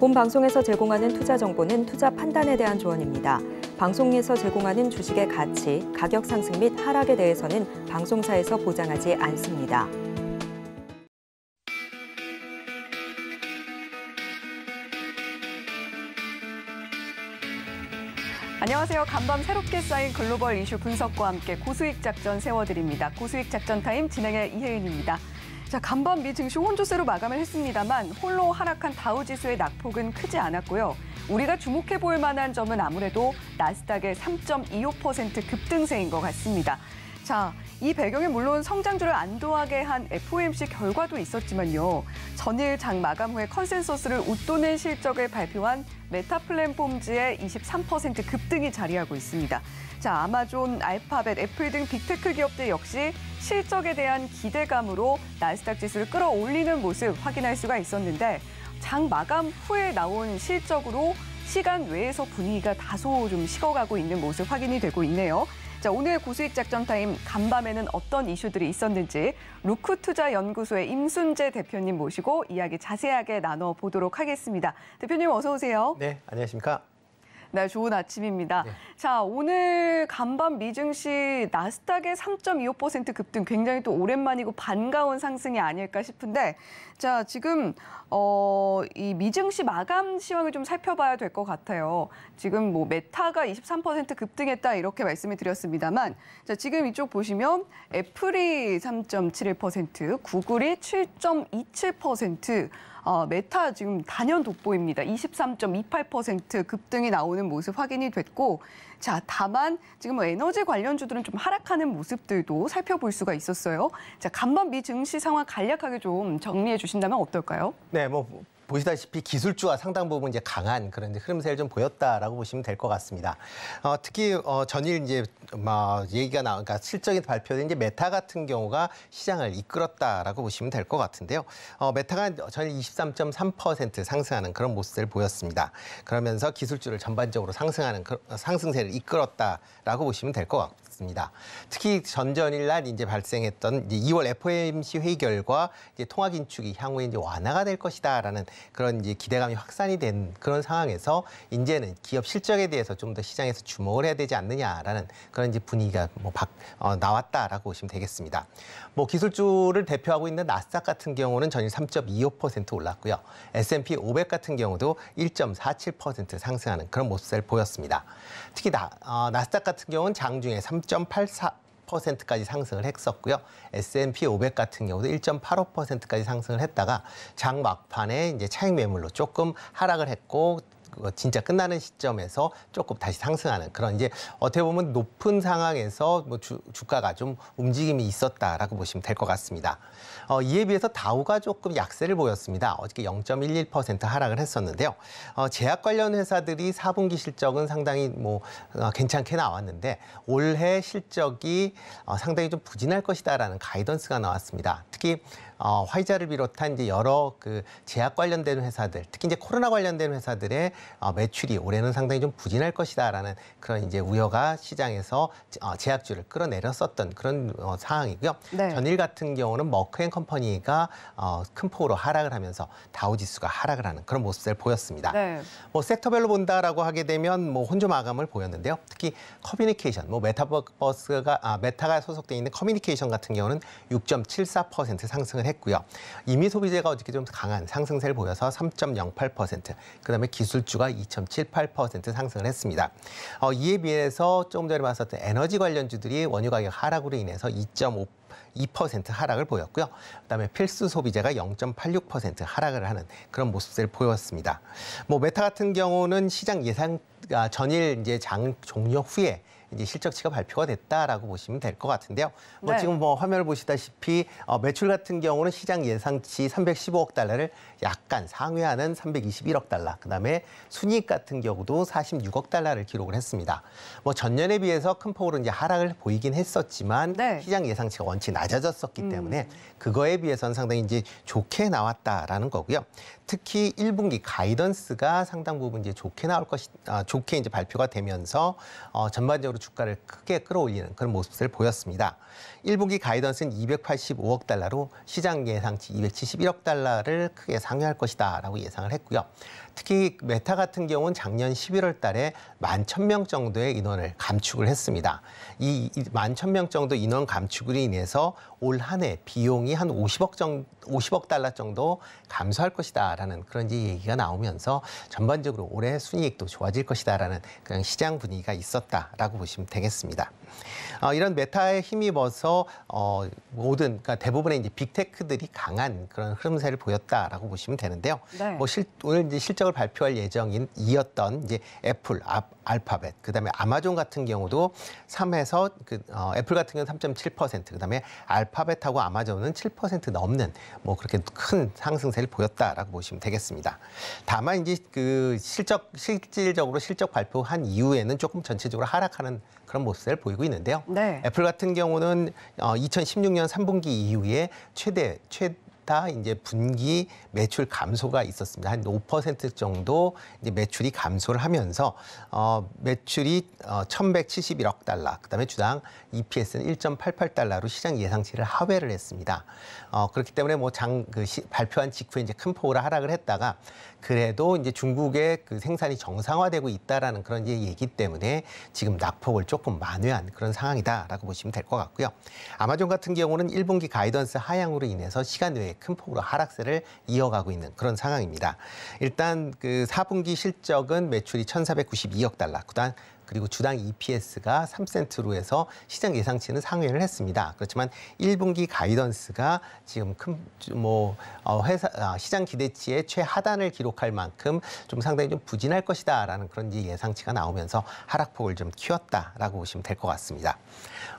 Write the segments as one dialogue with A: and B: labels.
A: 본 방송에서 제공하는 투자 정보는 투자 판단에 대한 조언입니다. 방송에서 제공하는 주식의 가치, 가격 상승 및 하락에 대해서는 방송사에서 보장하지 않습니다. 안녕하세요. 간밤 새롭게 쌓인 글로벌 이슈 분석과 함께 고수익 작전 세워드립니다. 고수익 작전 타임 진행의 이혜은입니다. 자, 간밤 미 증시 혼조세로 마감을 했습니다만 홀로 하락한 다우 지수의 낙폭은 크지 않았고요. 우리가 주목해 볼 만한 점은 아무래도 나스닥의 3.25% 급등세인 것 같습니다. 자, 이 배경에 물론 성장주를 안도하게 한 FOMC 결과도 있었지만요. 전일 장 마감 후에 컨센서스를 웃도는 실적을 발표한 메타플랜 폼즈의 23% 급등이 자리하고 있습니다. 자, 아마존, 알파벳, 애플 등 빅테크 기업들 역시 실적에 대한 기대감으로 나스닥 지수를 끌어올리는 모습 확인할 수가 있었는데 장 마감 후에 나온 실적으로 시간 외에서 분위기가 다소 좀 식어가고 있는 모습 확인이 되고 있네요. 자, 오늘 고수익 작전 타임 간밤에는 어떤 이슈들이 있었는지 루크 투자 연구소의 임순재 대표님 모시고 이야기 자세하게 나눠 보도록 하겠습니다. 대표님 어서 오세요.
B: 네, 안녕하십니까?
A: 네, 좋은 아침입니다. 네. 자, 오늘 간밤 미증시 나스닥의 3.25% 급등 굉장히 또 오랜만이고 반가운 상승이 아닐까 싶은데 자, 지금 어, 이 미증시 마감 시황을 좀 살펴봐야 될 것 같아요. 지금 뭐 메타가 23% 급등했다 이렇게 말씀을 드렸습니다만 자, 지금 이쪽 보시면 애플이 3.71%, 구글이 7.27%, 어, 메타 지금 단연 돋보입니다. 23.28% 급등이 나오는 모습 확인이 됐고 자, 다만 지금 뭐 에너지 관련주들은 좀 하락하는 모습들도 살펴볼 수가 있었어요. 자, 간밤 미증시 상황 간략하게 좀 정리해 주신다면 어떨까요?
B: 네, 뭐 보시다시피 기술주와 상당 부분 이제 강한 그런 흐름세를 좀 보였다라고 보시면 될 것 같습니다. 어, 특히 어, 전일 이제 뭐 얘기가 나온 그러니까 실적이 발표된 이제 메타 같은 경우가 시장을 이끌었다라고 보시면 될 것 같은데요. 어, 메타가 전일 23.3% 상승하는 그런 모습을 보였습니다. 그러면서 기술주를 전반적으로 상승하는 그, 상승세를 이끌었다라고 보시면 될 것 같습니다. 있었습니다. 특히 전전일 날 이제 발생했던 이제 2월 FOMC 회의 결과 이제 통화 긴축이 향후에 이제 완화가 될 것이다라는 그런 이제 기대감이 확산이 된 그런 상황에서 이제는 기업 실적에 대해서 좀 더 시장에서 주목을 해야 되지 않느냐라는 그런 이제 분위기가 뭐 박, 어, 나왔다라고 보시면 되겠습니다. 뭐 기술주를 대표하고 있는 나스닥 같은 경우는 전일 3.25% 올랐고요. S&P 500 같은 경우도 1.47% 상승하는 그런 모습을 보였습니다. 특히 나, 어, 나스닥 같은 경우는 장중에 3. 1.84%까지 상승을 했었고요. S&P 500 같은 경우도 1.85%까지 상승을 했다가 장 막판에 이제 차익 매물로 조금 하락을 했고 그 진짜 끝나는 시점에서 조금 다시 상승하는 그런 이제 어떻게 보면 높은 상황에서 뭐 주, 주가가 좀 움직임이 있었다라고 보시면 될 것 같습니다. 어, 이에 비해서 다우가 조금 약세를 보였습니다. 어저께 0.11% 하락을 했었는데요. 어, 제약 관련 회사들이 4분기 실적은 상당히 뭐 어, 괜찮게 나왔는데 올해 실적이 어, 상당히 좀 부진할 것이다라는 가이던스가 나왔습니다. 특히 어, 화이자를 비롯한 이제 여러 그 제약 관련된 회사들, 특히 이제 코로나 관련된 회사들의 어, 매출이 올해는 상당히 좀 부진할 것이다라는 그런 이제 우여가 시장에서 어, 제약주를 끌어내렸었던 그런 어, 상황이고요. 네. 전일 같은 경우는 머크앤컴퍼니가 어, 큰 폭으로 하락을 하면서 다우지수가 하락을 하는 그런 모습을 보였습니다. 네. 뭐 섹터별로 본다라고 하게 되면 뭐 혼조 마감을 보였는데요. 특히 커뮤니케이션, 뭐 메타버스가 아, 메타가 소속돼 있는 커뮤니케이션 같은 경우는 6.74% 상승을 했고요. 이미 소비재가 어저께 좀 강한 상승세를 보여서 3.08%, 그다음에 기술주가 2.78% 상승을 했습니다. 어, 이에 비해서 조금 전에 봤었던 에너지 관련주들이 원유 가격 하락으로 인해서 2.5% 0.2% 하락을 보였고요. 그다음에 필수 소비재가 0.86% 하락을 하는 그런 모습을 보였습니다. 뭐 메타 같은 경우는 시장 예상 아, 전일 이제 장 종료 후에 이제 실적치가 발표가 됐다라고 보시면 될 것 같은데요. 뭐 네. 지금 뭐 화면을 보시다시피 어, 매출 같은 경우는 시장 예상치 315억 달러를 약간 상회하는 321억 달러. 그다음에 순이익 같은 경우도 46억 달러를 기록을 했습니다. 뭐 전년에 비해서 큰 폭으로 이제 하락을 보이긴 했었지만 네. 시장 예상치가 원 많이 낮아졌었기 음. 때문에 그거에 비해서는 상당히 이제 좋게 나왔다라는 거고요. 특히 1분기 가이던스가 상당 부분 이제 좋게 나올 것이 아, 좋게 이제 발표가 되면서 어, 전반적으로 주가를 크게 끌어올리는 그런 모습을 보였습니다. 1분기 가이던스는 285억 달러로 시장 예상치 271억 달러를 크게 상회할 것이다라고 예상을 했고요. 특히 메타 같은 경우는 작년 11월 달에 11,000명 정도의 인원을 감축을 했습니다. 이 11,000명 정도 인원 감축으로 인해서 올 한해 비용이 한 50억 정 50억 달러 정도 감소할 것이다. 라는 그런 얘기가 나오면서 전반적으로 올해 순이익도 좋아질 것이다라는 그런 시장 분위기가 있었다라고 보시면 되겠습니다. 어, 이런 메타에 힘입어서 어, 모든 그러니까 대부분의 이제 빅테크들이 강한 그런 흐름세를 보였다라고 보시면 되는데요. 네. 뭐 실, 오늘 이제 실적을 발표할 예정인 이었던 이제 애플, 아, 알파벳, 그다음에 아마존 같은 경우도 3에서 그, 어, 애플 같은 경우는 3.7%, 그다음에 알파벳하고 아마존은 7% 넘는 뭐 그렇게 큰 상승세를 보였다라고 보시면 되겠습니다. 다만 이제 그 실적 실질적으로 실적 발표한 이후에는 조금 전체적으로 하락하는 그런 모습을 보이고 있는데요. 네. 애플 같은 경우는 어, 2016년 3분기 이후에 최대 최 이제 분기 매출 감소가 있었습니다. 한 5% 정도 이제 매출이 감소를 하면서 어, 매출이 어, 1,171억 달러, 그다음에 주당 EPS는 1.88달러로 시장 예상치를 하회를 했습니다. 어, 그렇기 때문에 뭐 장그 발표한 직후에 이제 큰 폭으로 하락을 했다가 그래도 이제 중국의 그 생산이 정상화되고 있다라는 그런 이제 얘기 때문에 지금 낙폭을 조금 만회한 그런 상황이다라고 보시면 될 것 같고요. 아마존 같은 경우는 1분기 가이던스 하향으로 인해서 시간 외에 큰 폭으로 하락세를 이어가고 있는 그런 상황입니다. 일단 그 4분기 실적은 매출이 1,492억 달러, 그다음 그리고 주당 EPS가 3센트로 해서 시장 예상치는 상회를 했습니다. 그렇지만 1분기 가이던스가 지금 큰 뭐 어, 회사 아, 시장 기대치의 최하단을 기록할 만큼 좀 상당히 좀 부진할 것이다라는 그런 예상치가 나오면서 하락폭을 좀 키웠다라고 보시면 될 것 같습니다.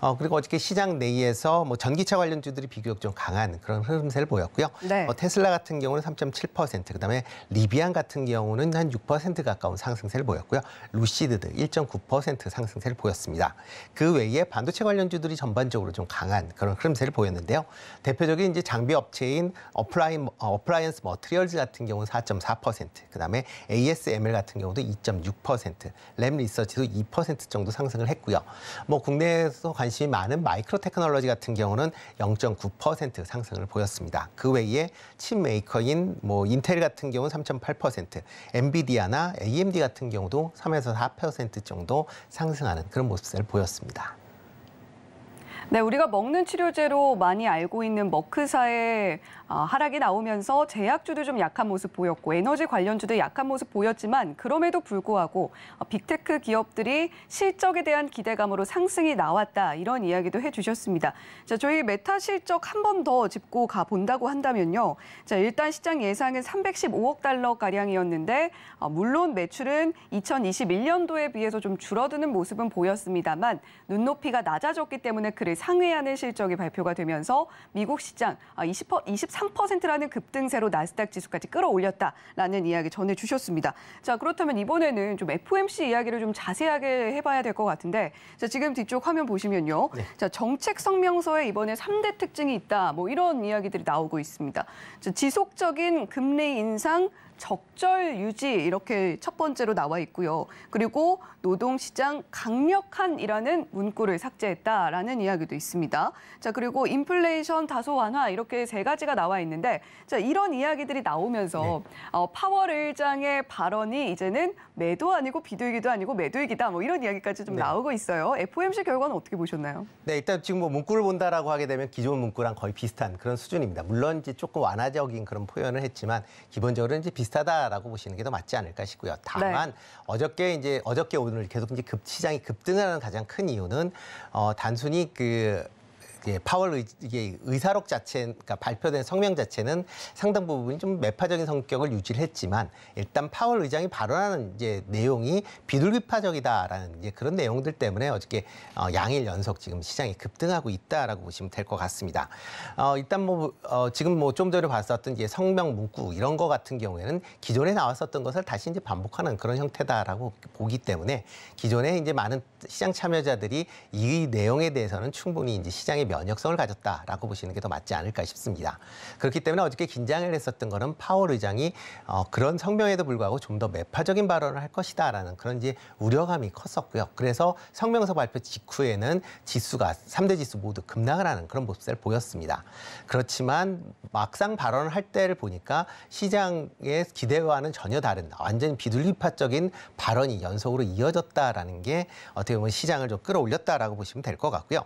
B: 어, 그리고 어저께 시장 내에서 뭐 전기차 관련주들이 비교적 좀 강한 그런 흐름세를 보였고요. 네. 어, 테슬라 같은 경우는 3.7%, 그다음에 리비안 같은 경우는 한 6% 가까운 상승세를 보였고요. 루시드드 1.9% 상승세를 보였습니다. 그 외에 반도체 관련주들이 전반적으로 좀 강한 그런 흐름세를 보였는데요. 대표적인 이제 장비 업체인 어플라이 어, 어플라이언스 머트리얼즈 같은 경우는 4.4%, 그다음에 ASML 같은 경우도 2.6%, 램 리서치도 2% 정도 상승을 했고요. 뭐 국내에서 관심 관심이 많은 마이크로 테크놀로지 같은 경우는 0.9% 상승을 보였습니다. 그 외에 칩 메이커인 뭐 인텔 같은 경우는 3.8%, 엔비디아나 AMD 같은 경우도 3에서 4% 정도 상승하는 그런 모습을 보였습니다.
A: 네, 우리가 먹는 치료제로 많이 알고 있는 머크사의 어, 하락이 나오면서 제약주도 좀 약한 모습 보였고 에너지 관련주도 약한 모습 보였지만 그럼에도 불구하고 어, 빅테크 기업들이 실적에 대한 기대감으로 상승이 나왔다 이런 이야기도 해주셨습니다. 자 저희 메타 실적 한 번 더 짚고 가 본다고 한다면요. 자 일단 시장 예상은 315억 달러 가량이었는데 어, 물론 매출은 2021년도에 비해서 좀 줄어드는 모습은 보였습니다만 눈높이가 낮아졌기 때문에 그를 상회하는 실적이 발표가 되면서 미국 시장 20% 24 3%라는 급등세로 나스닥 지수까지 끌어올렸다라는 이야기 전해주셨습니다. 자 그렇다면 이번에는 좀 FOMC 이야기를 좀 자세하게 해봐야 될 것 같은데 자 지금 뒤쪽 화면 보시면요. 네. 자 정책 성명서에 이번에 3대 특징이 있다 뭐 이런 이야기들이 나오고 있습니다. 자, 지속적인 금리 인상, 적절 유지 이렇게 첫 번째로 나와 있고요. 그리고 노동시장 강력한이라는 문구를 삭제했다라는 이야기도 있습니다. 자 그리고 인플레이션 다소 완화 이렇게 세 가지가 나와 있는데 자 이런 이야기들이 나오면서 네. 어, 파월 의장의 발언이 이제는 매도 아니고 비둘기도 아니고 매도이기다 뭐 이런 이야기까지 좀 네. 나오고 있어요. FOMC 결과는 어떻게 보셨나요?
B: 네 일단 지금 뭐 문구를 본다라고 하게 되면 기존 문구랑 거의 비슷한 그런 수준입니다. 물론 이제 조금 완화적인 그런 표현을 했지만 기본적으로 이제 비슷. 비슷하다라고 보시는 게 더 맞지 않을까 싶고요. 네. 다만 네. 어저께 이제 어저께 오늘 계속 이제 급 시장이 급등하는 가장 큰 이유는 어 단순히 그 예, 파월 의, 이게 의사록 자체, 그러니까 발표된 성명 자체는 상당 부분이 좀 매파적인 성격을 유지했지만 일단 파월 의장이 발언하는 이제 내용이 비둘기파적이다라는 이제 그런 내용들 때문에 어저께 어, 양일 연속 지금 시장이 급등하고 있다라고 보시면 될 것 같습니다. 어, 일단 뭐 어, 지금 뭐 좀 전에 봤었던 이제 성명 문구 이런 거 같은 경우에는 기존에 나왔었던 것을 다시 이제 반복하는 그런 형태다라고 보기 때문에 기존에 이제 많은 시장 참여자들이 이 내용에 대해서는 충분히 이제 시장에 면역성을 가졌다라고 보시는 게 더 맞지 않을까 싶습니다. 그렇기 때문에 어저께 긴장을 했었던 거는 파월 의장이 어, 그런 성명에도 불구하고 좀 더 매파적인 발언을 할 것이다라는 그런 이제 우려감이 컸었고요. 그래서 성명서 발표 직후에는 지수가 삼대 지수 모두 급락을 하는 그런 모습을 보였습니다. 그렇지만 막상 발언을 할 때를 보니까 시장의 기대와는 전혀 다른 완전히 비둘기파적인 발언이 연속으로 이어졌다라는 게 어떻게 보면 시장을 좀 끌어올렸다라고 보시면 될 것 같고요.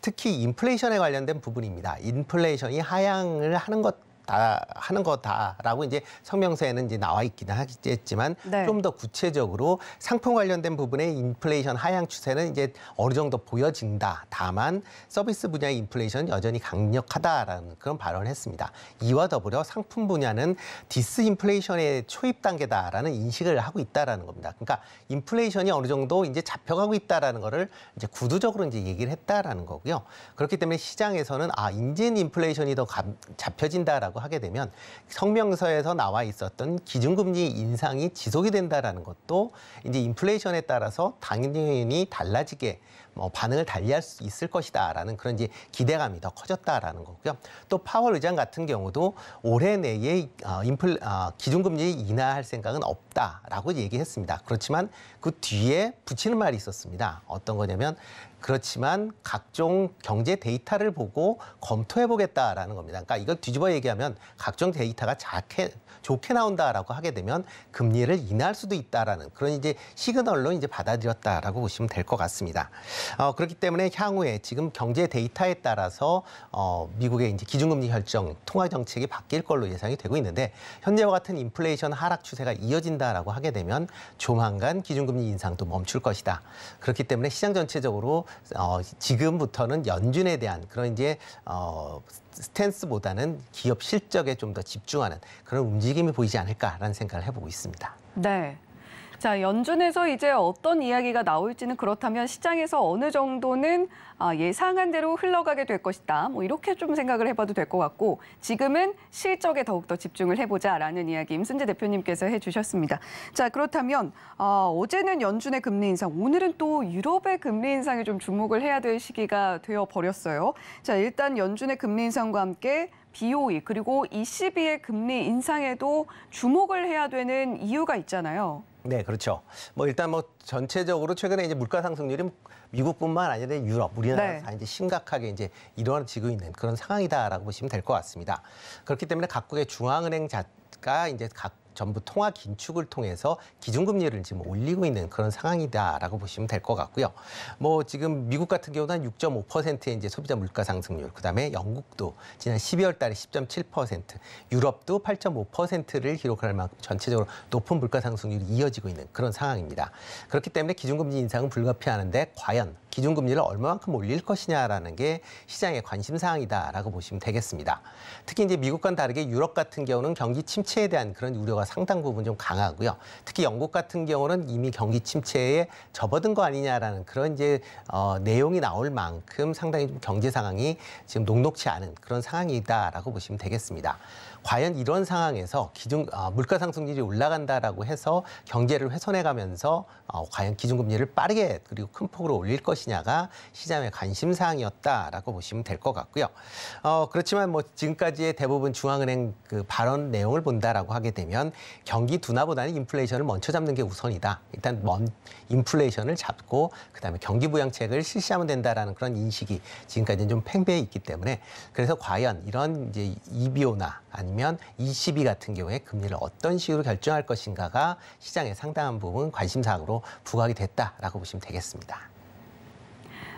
B: 특히 인플레 인플레이션에 관련된 부분입니다. 인플레이션이 하향을 하는 것다 하는 거다라고 이제 성명서에는 이제 나와 있기는 하겠지만 네. 좀더 구체적으로 상품 관련된 부분의 인플레이션 하향 추세는 이제 어느 정도 보여진다. 다만 서비스 분야의 인플레이션 여전히 강력하다라는 그런 발언을 했습니다. 이와 더불어 상품 분야는 디스인플레이션의 초입 단계다라는 인식을 하고 있다라는 겁니다. 그러니까 인플레이션이 어느 정도 이제 잡혀가고 있다라는 거를 이제 구두적으로 이제 얘기를 했다라는 거고요. 그렇기 때문에 시장에서는 아, 인젠 인플레이션이 더 감, 잡혀진다라고 인상라고 하게 되면 성명서에서 나와 있었던 기준금리 인상이 지속이 된다라는 것도 이제 인플레이션에 따라서 당연히 달라지게 뭐 반응을 달리할 수 있을 것이다라는 그런 이제 기대감이 더 커졌다라는 거고요. 또 파월 의장 같은 경우도 올해 내에 어, 인플 어, 기준금리 인하할 생각은 없다라고 얘기했습니다. 그렇지만 그 뒤에 붙이는 말이 있었습니다. 어떤 거냐면 그렇지만 각종 경제 데이터를 보고 검토해 보겠다라는 겁니다. 그러니까 이걸 뒤집어 얘기하면 각종 데이터가 작게 좋게 나온다라고 하게 되면 금리를 인하할 수도 있다라는 그런 이제 시그널로 이제 받아들였다라고 보시면 될 것 같습니다. 어, 그렇기 때문에 향후에 지금 경제 데이터에 따라서 어, 미국의 이제 기준금리 결정, 통화 정책이 바뀔 걸로 예상이 되고 있는데 현재와 같은 인플레이션 하락 추세가 이어진다라고 하게 되면 조만간 기준금리 인상도 멈출 것이다. 그렇기 때문에 시장 전체적으로 어, 지금부터는 연준에 대한 그런 이제 어, 스탠스보다는 기업 실적에 좀 더 집중하는 그런 움직임이 보이지 않을까라는 생각을 해보고 있습니다.
A: 네. 자, 연준에서 이제 어떤 이야기가 나올지는 그렇다면 시장에서 어느 정도는 아, 예상한 대로 흘러가게 될 것이다. 뭐 이렇게 좀 생각을 해봐도 될 것 같고 지금은 실적에 더욱더 집중을 해보자라는 이야기 임순재 대표님께서 해주셨습니다. 자, 그렇다면 아, 어, 제는 연준의 금리 인상, 오늘은 또 유럽의 금리 인상에 좀 주목을 해야 될 시기가 되어 버렸어요. 자, 일단 연준의 금리 인상과 함께 BOE 그리고 ECB의 금리 인상에도 주목을 해야 되는 이유가 있잖아요.
B: 네, 그렇죠. 뭐 일단 뭐 전체적으로 최근에 이제 물가 상승률이 미국뿐만 아니라 유럽, 우리나라에다 네. 이제 심각하게 이제 일어나지고 있는 그런 상황이다라고 보시면 될 것 같습니다. 그렇기 때문에 각국의 중앙은행 자, 가 이제 각 전부 통화 긴축을 통해서 기준금리를 지금 올리고 있는 그런 상황이다라고 보시면 될 것 같고요. 뭐 지금 미국 같은 경우는 6.5%의 이제 소비자 물가 상승률, 그다음에 영국도 지난 12월 달에 10.7%, 유럽도 8.5%를 기록할 만큼 전체적으로 높은 물가 상승률이 이어지고 있는 그런 상황입니다. 그렇기 때문에 기준금리 인상은 불가피하는데 과연 기준금리를 얼마만큼 올릴 것이냐라는 게 시장의 관심 사항이다라고 보시면 되겠습니다. 특히 이제 미국과는 다르게 유럽 같은 경우는 경기 침체에 대한 그런 우려가 상당 부분 좀 강하고요. 특히 영국 같은 경우는 이미 경기 침체에 접어든 거 아니냐라는 그런 이제 어, 내용이 나올 만큼 상당히 좀 경제 상황이 지금 녹록치 않은 그런 상황이다라고 보시면 되겠습니다. 과연 이런 상황에서 기준 아, 물가 상승률이 올라간다라고 해서 경제를 훼손해가면서 어, 과연 기준금리를 빠르게 그리고 큰 폭으로 올릴 것이냐가 시장의 관심 사항이었다라고 보시면 될 것 같고요. 어, 그렇지만 뭐 지금까지의 대부분 중앙은행 그 발언 내용을 본다라고 하게 되면 경기 둔화보다는 인플레이션을 먼저 잡는 게 우선이다. 일단 먼 인플레이션을 잡고 그다음에 경기 부양책을 실시하면 된다라는 그런 인식이 지금까지는 좀 팽배해 있기 때문에 그래서 과연 이런 이제 EBO나 아니면 아니면 ECB 같은 경우에 금리를 어떤 식으로 결정할 것인가가 시장의 상당한 부분 관심사항으로 부각이 됐다라고 보시면 되겠습니다.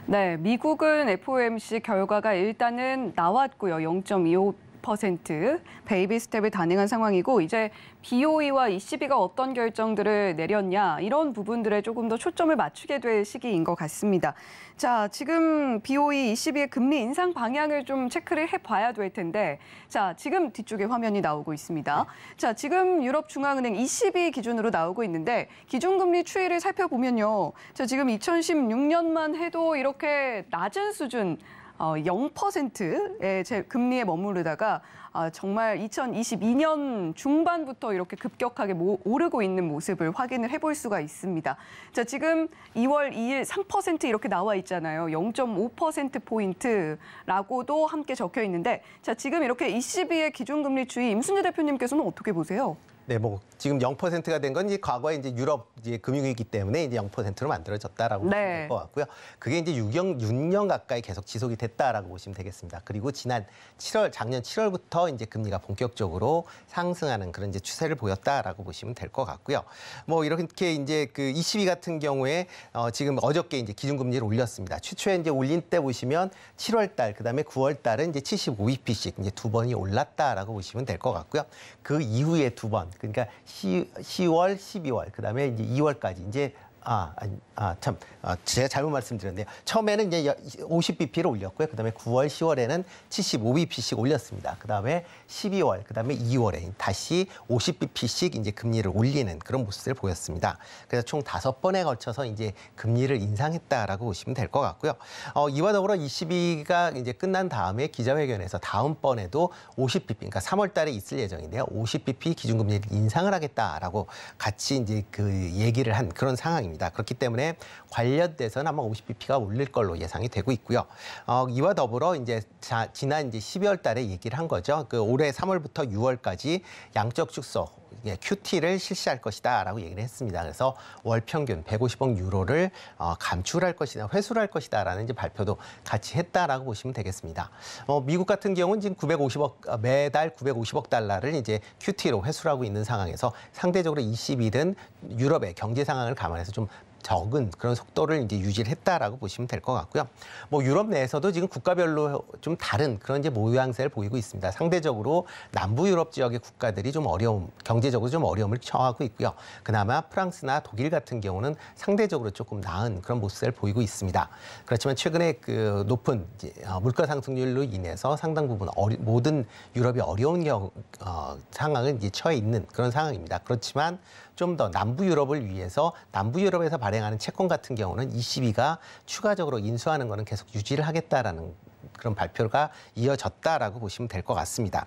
A: 네, 미국은 FOMC 결과가 일단은 나왔고요. 0.25 40% 베이비 스텝을 단행한 상황이고 이제 BOE와 ECB가 어떤 결정들을 내렸냐 이런 부분들에 조금 더 초점을 맞추게 될 시기인 것 같습니다. 자, 지금 BOE, ECB의 금리 인상 방향을 좀 체크를 해봐야 될 텐데 자, 지금 뒤쪽에 화면이 나오고 있습니다. 자, 지금 유럽 중앙은행 ECB 기준으로 나오고 있는데 기준금리 추이를 살펴보면요. 자, 지금 2016년만 해도 이렇게 낮은 수준 어, 0%의 제 금리에 머무르다가 아, 정말 2022년 중반부터 이렇게 급격하게 모, 오르고 있는 모습을 확인을 해 볼 수가 있습니다. 자, 지금 2월 2일 3% 이렇게 나와 있잖아요. 0.5%포인트라고도 함께 적혀 있는데 자, 지금 이렇게 ECB의 기준금리 주의 임순재 대표님께서는 어떻게 보세요?
B: 네, 뭐 지금 0%가 된 건 이제 과거에 이제 유럽 이제 금융위기 때문에 이제 0%로 만들어졌다라고 네. 보시면 될것 같고요. 그게 이제 6년 6년 가까이 계속 지속이 됐다라고 보시면 되겠습니다. 그리고 지난 7월 작년 7월부터 이제 금리가 본격적으로 상승하는 그런 이제 추세를 보였다라고 보시면 될 것 같고요. 뭐 이렇게 이제 그 22 같은 경우에 어 지금 어저께 이제 기준금리를 올렸습니다. 최초에 이제 올린 때 보시면 7월 달 그다음에 9월 달은 이제 75bp씩 이제 두 번이 올랐다라고 보시면 될 것 같고요. 그 이후에 두 번. 그러니까 10, 월 12월, 그다음에 이제 2월까지 이제 아, 아, 참, 아, 제가 잘못 말씀드렸네요. 처음에는 이제 50bp를 올렸고요. 그 다음에 9월, 10월에는 75bp씩 올렸습니다. 그 다음에 12월, 그 다음에 2월에 다시 50bp씩 이제 금리를 올리는 그런 모습을 보였습니다. 그래서 총 다섯 번에 걸쳐서 이제 금리를 인상했다라고 보시면 될 것 같고요. 어, 이와 더불어 이 시비가 이제 끝난 다음에 기자회견에서 다음번에도 50bp, 그러니까 3월 달에 있을 예정인데요. 50bp 기준금리를 인상을 하겠다라고 같이 이제 그 얘기를 한 그런 상황입니다. 겁니다. 그렇기 때문에 관련돼서는 아마 50bp가 올릴 걸로 예상이 되고 있고요. 어, 이와 더불어 이제 자, 지난 이제 12월 달에 얘기를 한 거죠. 그 올해 3월부터 6월까지 양적 축소 예, QT를 실시할 것이다라고 얘기를 했습니다. 그래서 월 평균 150억 유로를 어, 감출할 것이다, 회수할 것이다라는 발표도 같이 했다라고 보시면 되겠습니다. 어, 미국 같은 경우는 지금 950억 어, 매달 950억 달러를 이제 QT로 회수하고 있는 상황에서 상대적으로 20일은 유럽의 경제 상황을 감안해서 좀 적은 그런 속도를 이제 유지를 했다라고 보시면 될 것 같고요. 뭐 유럽 내에서도 지금 국가별로 좀 다른 그런 이제 모양새를 보이고 있습니다. 상대적으로 남부 유럽 지역의 국가들이 좀 어려움, 경제적으로 좀 어려움을 처하고 있고요. 그나마 프랑스나 독일 같은 경우는 상대적으로 조금 나은 그런 모습을 보이고 있습니다. 그렇지만 최근에 그 높은 어, 물가 상승률로 인해서 상당 부분 어리, 모든 유럽이 어려운 경, 어, 상황은 이제 처해 있는 그런 상황입니다. 그렇지만 좀 더 남부 유럽을 위해서 남부 유럽에서 발 발행하는 채권 같은 경우는 22가 추가적으로 인수하는 거는 계속 유지를 하겠다라는 그런 발표가 이어졌다라고 보시면 될 것 같습니다.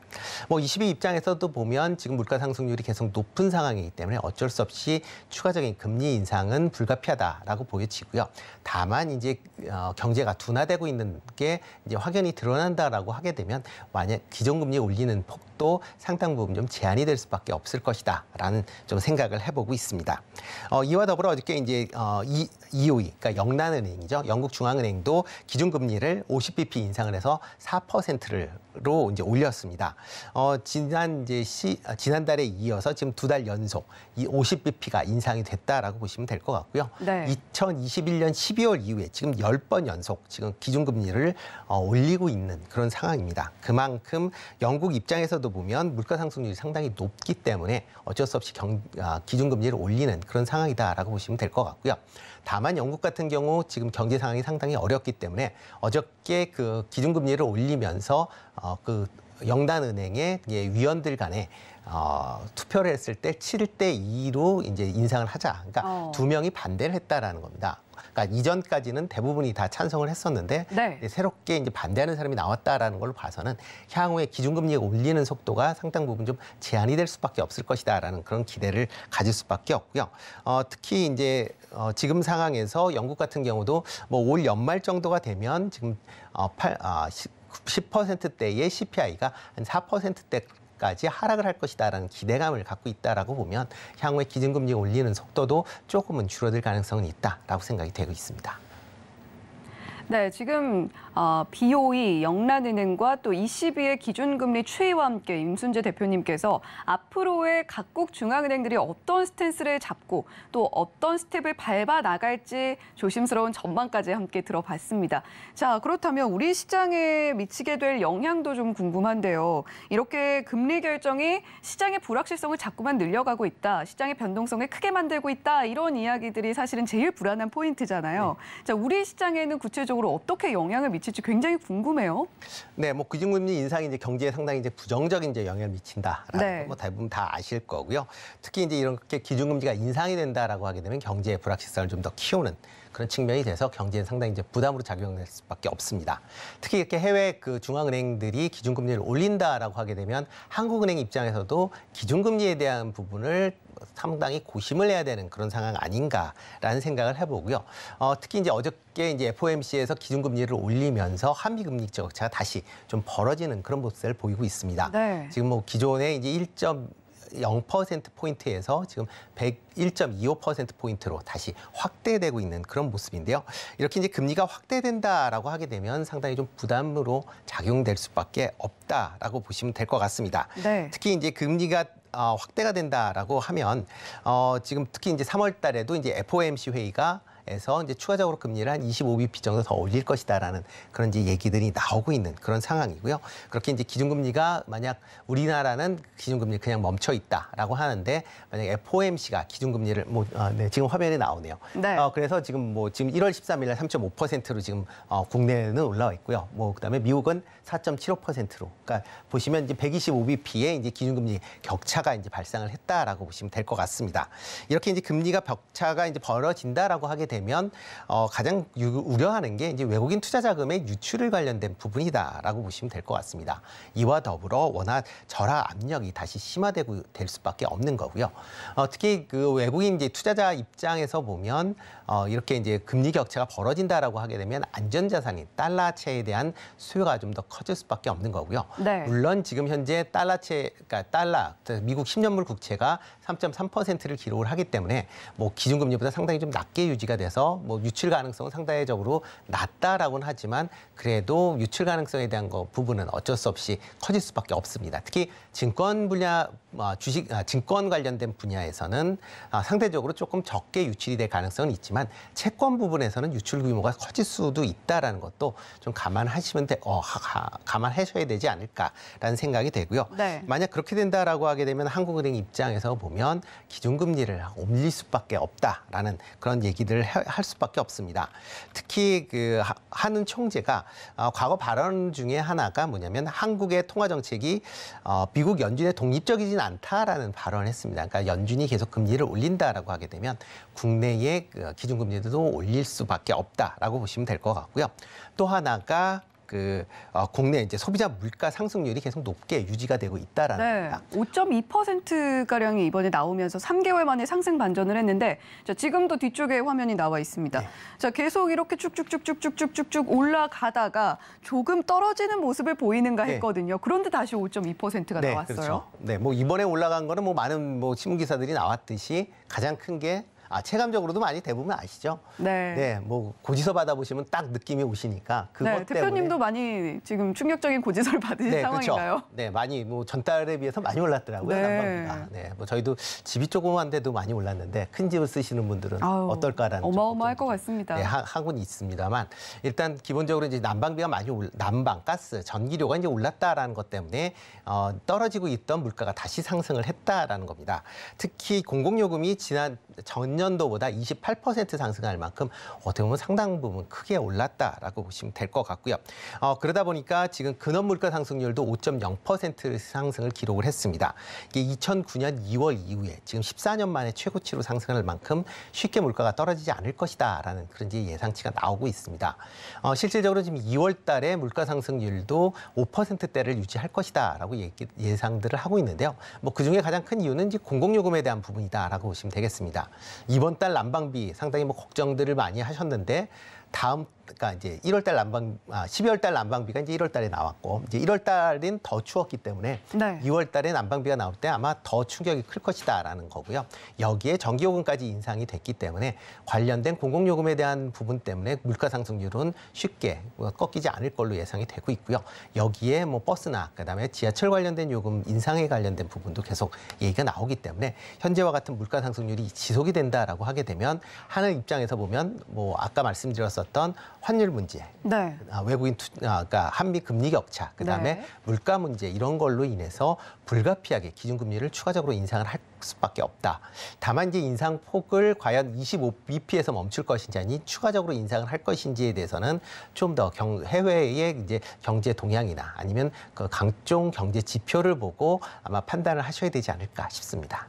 B: 뭐 22 입장에서도 보면 지금 물가 상승률이 계속 높은 상황이기 때문에 어쩔 수 없이 추가적인 금리 인상은 불가피하다라고 보여지고요. 다만 이제 어, 경제가 둔화되고 있는 게 이제 확연히 드러난다라고 하게 되면 만약 기존 금리 올리는 폭또 상당 부분 좀 제한이 될 수밖에 없을 것이다라는 좀 생각을 해보고 있습니다. 어, 이와 더불어 어저께 이제 어, 이, EOE, 그러니까 영란은행이죠. 영국 중앙은행도 기준금리를 50bp 인상을 해서 4%로 이제 올렸습니다. 어, 지난 이제 시, 아, 지난달에 이어서 지금 두 달 연속 이 50bp가 인상이 됐다라고 보시면 될 것 같고요. 네. 2021년 12월 이후에 지금 10번 연속 지금 기준금리를 어, 올리고 있는 그런 상황입니다. 그만큼 영국 입장에서도 경우도 보면 물가 상승률이 상당히 높기 때문에 어쩔 수 없이 경, 아, 기준금리를 올리는 그런 상황이다라고 보시면 될 것 같고요. 다만 영국 같은 경우 지금 경제 상황이 상당히 어렵기 때문에 어저께 그 기준금리를 올리면서 어, 그 영단은행의 예, 위원들 간에 어, 투표를 했을 때 7대 2로 이제 인상을 하자. 그러니까 어. 두 명이 반대를 했다라는 겁니다. 그러니까 이전까지는 대부분이 다 찬성을 했었는데 네. 새롭게 이제 반대하는 사람이 나왔다라는 걸 봐서는 향후에 기준금리 올리는 속도가 상당 부분 좀 제한이 될 수밖에 없을 것이다라는 그런 기대를 가질 수밖에 없고요. 어, 특히 이제 어, 지금 상황에서 영국 같은 경우도 뭐 올 연말 정도가 되면 지금 어, 8, 어, 10%대의 CPI가 한 4%대 까지 하락을 할 것이다라는 기대감을 갖고 있다라고 보면 향후에 기준금리 올리는 속도도 조금은 줄어들 가능성은 있다라고 생각이 되고 있습니다.
A: 네, 지금 어, BOE, 영란은행과 또 ECB의 기준금리 추이와 함께 임순재 대표님께서 앞으로의 각국 중앙은행들이 어떤 스탠스를 잡고 또 어떤 스텝을 밟아 나갈지 조심스러운 전망까지 함께 들어봤습니다. 자, 그렇다면 우리 시장에 미치게 될 영향도 좀 궁금한데요. 이렇게 금리 결정이 시장의 불확실성을 자꾸만 늘려가고 있다, 시장의 변동성을 크게 만들고 있다 이런 이야기들이 사실은 제일 불안한 포인트잖아요. 네. 자, 우리 시장에는 구체적으로 전체적으로 어떻게 영향을 미칠지 굉장히 궁금해요.
B: 네, 뭐 기준금리 그 인상이 이제 경제에 상당히 이제 부정적인 이제 영향을 미친다라는 네. 뭐 대부분 다 아실 거고요. 특히 이제 이렇게 기준금리가 인상이 된다라고 하게 되면 경제의 불확실성을 좀 더 키우는 그런 측면이 돼서 경제에 상당히 이제 부담으로 작용될 수밖에 없습니다. 특히 이렇게 해외 그 중앙은행들이 기준금리를 올린다라고 하게 되면 한국은행 입장에서도 기준금리에 대한 부분을 상당히 고심을 해야 되는 그런 상황 아닌가라는 생각을 해보고요. 어, 특히 이제 어저께 이제 FOMC에서 기준금리를 올리면서 한미금리 격차가 다시 좀 벌어지는 그런 모습을 보이고 있습니다. 네. 지금 뭐 기존에 이제 1. 0%포인트에서 지금 101.25%포인트로 다시 확대되고 있는 그런 모습인데요. 이렇게 이제 금리가 확대된다라고 하게 되면 상당히 좀 부담으로 작용될 수밖에 없다라고 보시면 될 것 같습니다. 네. 특히 이제 금리가 어, 확대가 된다라고 하면 어, 지금 특히 이제 3월 달에도 이제 FOMC 회의가 에서 이제 추가적으로 금리를 한 25bp 정도 더 올릴 것이다라는 그런 이제 얘기들이 나오고 있는 그런 상황이고요. 그렇게 이제 기준금리가 만약 우리나라는 기준금리 그냥 멈춰 있다라고 하는데 만약 FOMC가 기준금리를 뭐 어, 네, 지금 화면에 나오네요. 네. 어, 그래서 지금 뭐 지금 1월 13일 날 3.5%로 지금 어, 국내는 올라와 있고요. 뭐 그다음에 미국은 4.75%로. 그러니까 보시면 이제 125bp의 이제 기준금리 격차가 이제 발생을 했다라고 보시면 될 것 같습니다. 이렇게 이제 금리가 격차가 이제 벌어진다라고 하게 되면 되면 어, 가장 유, 우려하는 게 이제 외국인 투자 자금의 유출을 관련된 부분이다라고 보시면 될 것 같습니다. 이와 더불어 워낙 절하 압력이 다시 심화되고 될 수밖에 없는 거고요. 어, 특히 그 외국인 이제 투자자 입장에서 보면 어, 이렇게 이제 금리 격차가 벌어진다라고 하게 되면 안전자산인 달러채에 대한 수요가 좀 더 커질 수밖에 없는 거고요. 네. 물론 지금 현재 달러채, 그러니까 달러, 그 미국 10년물 국채가 3.3%를 기록을 하기 때문에 뭐 기준금리보다 상당히 좀 낮게 유지가 돼서 뭐 유출 가능성은 상대적으로 낮다라고는 하지만 그래도 유출 가능성에 대한 거 부분은 어쩔 수 없이 커질 수밖에 없습니다. 특히 증권 분야 아, 주식 아, 증권 관련된 분야에서는 아, 상대적으로 조금 적게 유출이 될 가능성은 있지만 채권 부분에서는 유출 규모가 커질 수도 있다라는 것도 좀 감안하시면 돼, 어, 하, 감안하셔야 되지 않을까라는 생각이 되고요. 네. 만약 그렇게 된다라고 하게 되면 한국은행 입장에서 보면 되면 기준금리를 올릴 수밖에 없다라는 그런 얘기들을 할 수밖에 없습니다. 특히 그 하는 총재가 어, 과거 발언 중에 하나가 뭐냐면 한국의 통화 정책이 어, 미국 연준의 독립적이진 않다라는 발언을 했습니다. 그러니까 연준이 계속 금리를 올린다라고 하게 되면 국내의 그 기준금리도 올릴 수밖에 없다라고 보시면 될 것 같고요. 또 하나가 그 어, 국내 이제 소비자 물가 상승률이 계속 높게 유지가 되고 있다라는
A: 네, 겁니다. 5.2% 가량이 이번에 나오면서 3개월 만에 상승 반전을 했는데 자, 지금도 뒤쪽에 화면이 나와 있습니다. 네. 자, 계속 이렇게 쭉쭉쭉쭉쭉쭉쭉 올라가다가 조금 떨어지는 모습을 보이는가 네. 했거든요. 네. 그런데 다시 5.2%가 네, 나왔어요. 그렇죠.
B: 네, 뭐 이번에 올라간 거는 뭐 많은 뭐 신문 기사들이 나왔듯이 가장 큰게 아, 체감적으로도 많이 대부분 아시죠?
A: 네. 네,
B: 뭐 고지서 받아보시면 딱 느낌이 오시니까 그것 네, 때문에 대표님도
A: 많이 지금 충격적인 고지서를 받으신 네, 상황인가요? 그렇죠.
B: 네, 많이 뭐 전달에 비해서 많이 올랐더라고요. 네. 난방비가. 네, 뭐 저희도 집이 조그만데도 많이 올랐는데 큰 집을 쓰시는 분들은 아유, 어떨까라는 어마어마할 것 같습니다. 네, 하, 하고 있습니다만 일단 기본적으로 이제 난방비가 많이 올, 난방, 가스, 전기료가 이제 올랐다라는 것 때문에 어, 떨어지고 있던 물가가 다시 상승을 했다라는 겁니다. 특히 공공요금이 지난 전 전년도보다 28% 상승할 만큼 어떻게 보면 상당 부분 크게 올랐다라고 보시면 될 것 같고요. 어, 그러다 보니까 지금 근원 물가 상승률도 5.0% 상승을 기록을 했습니다. 이게 2009년 2월 이후에 지금 14년 만에 최고치로 상승할 만큼 쉽게 물가가 떨어지지 않을 것이다라는 그런 예상치가 나오고 있습니다. 어, 실질적으로 지금 2월 달에 물가 상승률도 5%대를 유지할 것이다라고 예상들을 하고 있는데요. 뭐 그중에 가장 큰 이유는 이제 공공요금에 대한 부분이다라고 보시면 되겠습니다. 이번 달 난방비 상당히 뭐 걱정들을 많이 하셨는데 다음 그러니까 이제 1월 달 난방 아 12월 달 난방비가 이제 1월 달에 나왔고 이제 1월 달은 더 추웠기 때문에 네. 2월 달에 난방비가 나올 때 아마 더 충격이 클 것이다라는 거고요. 여기에 전기요금까지 인상이 됐기 때문에 관련된 공공요금에 대한 부분 때문에 물가 상승률은 쉽게 꺾이지 않을 걸로 예상이 되고 있고요. 여기에 뭐 버스나 그다음에 지하철 관련된 요금 인상에 관련된 부분도 계속 얘기가 나오기 때문에 현재와 같은 물가 상승률이 지속이 된다라고 하게 되면 하는 입장에서 보면 뭐 아까 말씀드렸었던 환율 문제, 네. 아, 외국인 투, 아, 그러니까 한미 금리 격차, 그다음에 네. 물가 문제 이런 걸로 인해서 불가피하게 기준금리를 추가적으로 인상을 할 수밖에 없다. 다만 이제 인상 폭을 과연 25 bp에서 멈출 것인지 아니 추가적으로 인상을 할 것인지에 대해서는 좀 더 해외의 이제 경제 동향이나 아니면 그 강종 경제 지표를 보고 아마 판단을 하셔야 되지 않을까 싶습니다.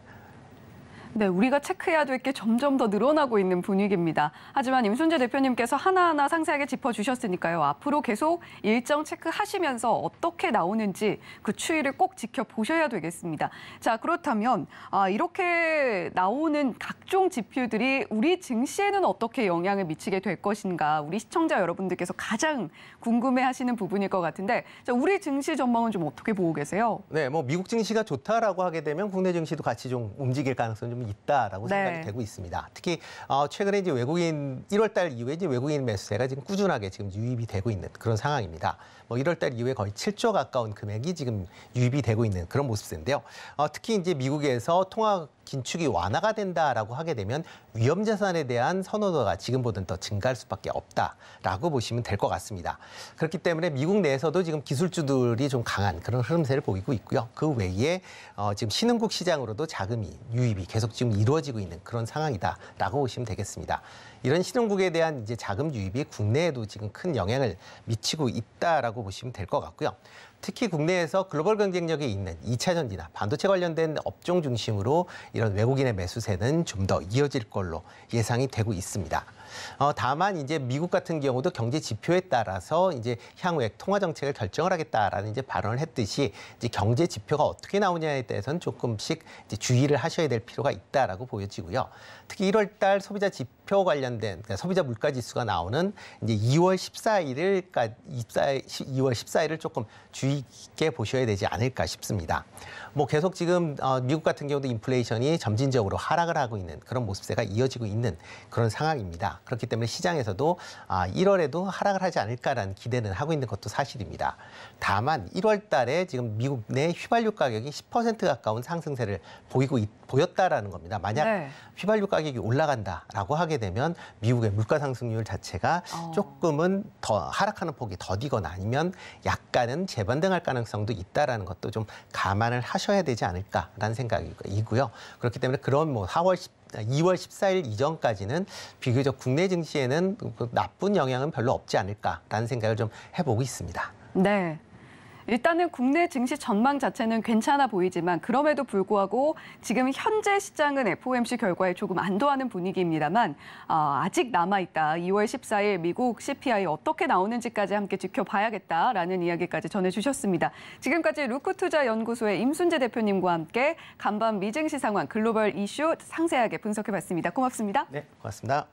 A: 네, 우리가 체크해야 될 게 점점 더 늘어나고 있는 분위기입니다. 하지만 임순재 대표님께서 하나하나 상세하게 짚어주셨으니까요. 앞으로 계속 일정 체크하시면서 어떻게 나오는지 그 추이를 꼭 지켜보셔야 되겠습니다. 자, 그렇다면 아, 이렇게 나오는 각종 지표들이 우리 증시에는 어떻게 영향을 미치게 될 것인가 우리 시청자 여러분들께서 가장 궁금해하시는 부분일 것 같은데 자, 우리 증시 전망은 좀 어떻게 보고 계세요?
B: 네, 뭐 미국 증시가 좋다라고 하게 되면 국내 증시도 같이 좀 움직일 가능성이 좀좀 있다라고 네. 생각이 되고 있습니다. 특히 어, 최근에 이제 외국인 1월달 이후에 이제 외국인 매수세가 지금 꾸준하게 지금 유입이 되고 있는 그런 상황입니다. 뭐 1월 달 이후에 거의 7조 가까운 금액이 지금 유입이되고 있는 그런 모습인데요. 어, 특히 이제 미국에서 통화 긴축이 완화가 된다라고 하게 되면 위험 자산에 대한 선호도가 지금보다는 더 증가할 수밖에 없다라고 보시면 될 것 같습니다. 그렇기 때문에 미국 내에서도 지금 기술주들이 좀 강한 그런 흐름세를 보이고 있고요. 그 외에 어, 지금 신흥국 시장으로도 자금이 유입이 계속 지금 이루어지고 있는 그런 상황이다라고 보시면 되겠습니다. 이런 신흥국에 대한 이제 자금 유입이 국내에도 지금 큰 영향을 미치고 있다라고 보시면 될 것 같고요. 특히 국내에서 글로벌 경쟁력이 있는 2차 전지나 반도체 관련된 업종 중심으로 이런 외국인의 매수세는 좀 더 이어질 걸로 예상이 되고 있습니다. 어, 다만 이제 미국 같은 경우도 경제 지표에 따라서 이제 향후에 통화 정책을 결정을 하겠다라는 이제 발언을 했듯이 이제 경제 지표가 어떻게 나오냐에 대해서는 조금씩 이제 주의를 하셔야 될 필요가 있다라고 보여지고요. 특히 1월달 소비자 지표 관련된 그러니까 소비자 물가 지수가 나오는 이제 2월 14일을까 24일 2월 14일을 조금 주의 깊게 보셔야 되지 않을까 싶습니다. 뭐 계속 지금 어, 미국 같은 경우도 인플레이션이 점진적으로 하락을 하고 있는 그런 모습세가 이어지고 있는 그런 상황입니다. 그렇기 때문에 시장에서도 아, 1월에도 하락을 하지 않을까라는 기대는 하고 있는 것도 사실입니다. 다만 1월 달에 지금 미국 내 휘발유 가격이 10% 가까운 상승세를 보이고 있, 보였다라는 겁니다. 만약 네. 휘발유 가격이 올라간다라고 하게 되면 미국의 물가 상승률 자체가 어. 조금은 더 하락하는 폭이 더디거나 아니면 약간은 재반등할 가능성도 있다라는 것도 좀 감안을 하셔야 되지 않을까라는 생각이고요. 그렇기 때문에 그런 뭐 4월 10 2월 14일 이전까지는 비교적 국내 증시에는 그 나쁜 영향은 별로 없지 않을까라는 생각을 좀 해보고 있습니다.
A: 네. 일단은 국내 증시 전망 자체는 괜찮아 보이지만 그럼에도 불구하고 지금 현재 시장은 FOMC 결과에 조금 안도하는 분위기입니다만 어, 아직 남아있다. 2월 14일 미국 CPI 어떻게 나오는지까지 함께 지켜봐야겠다라는 이야기까지 전해주셨습니다. 지금까지 루크투자연구소의 임순재 대표님과 함께 간밤 미증시 상황 글로벌 이슈 상세하게 분석해봤습니다. 고맙습니다. 네, 고맙습니다.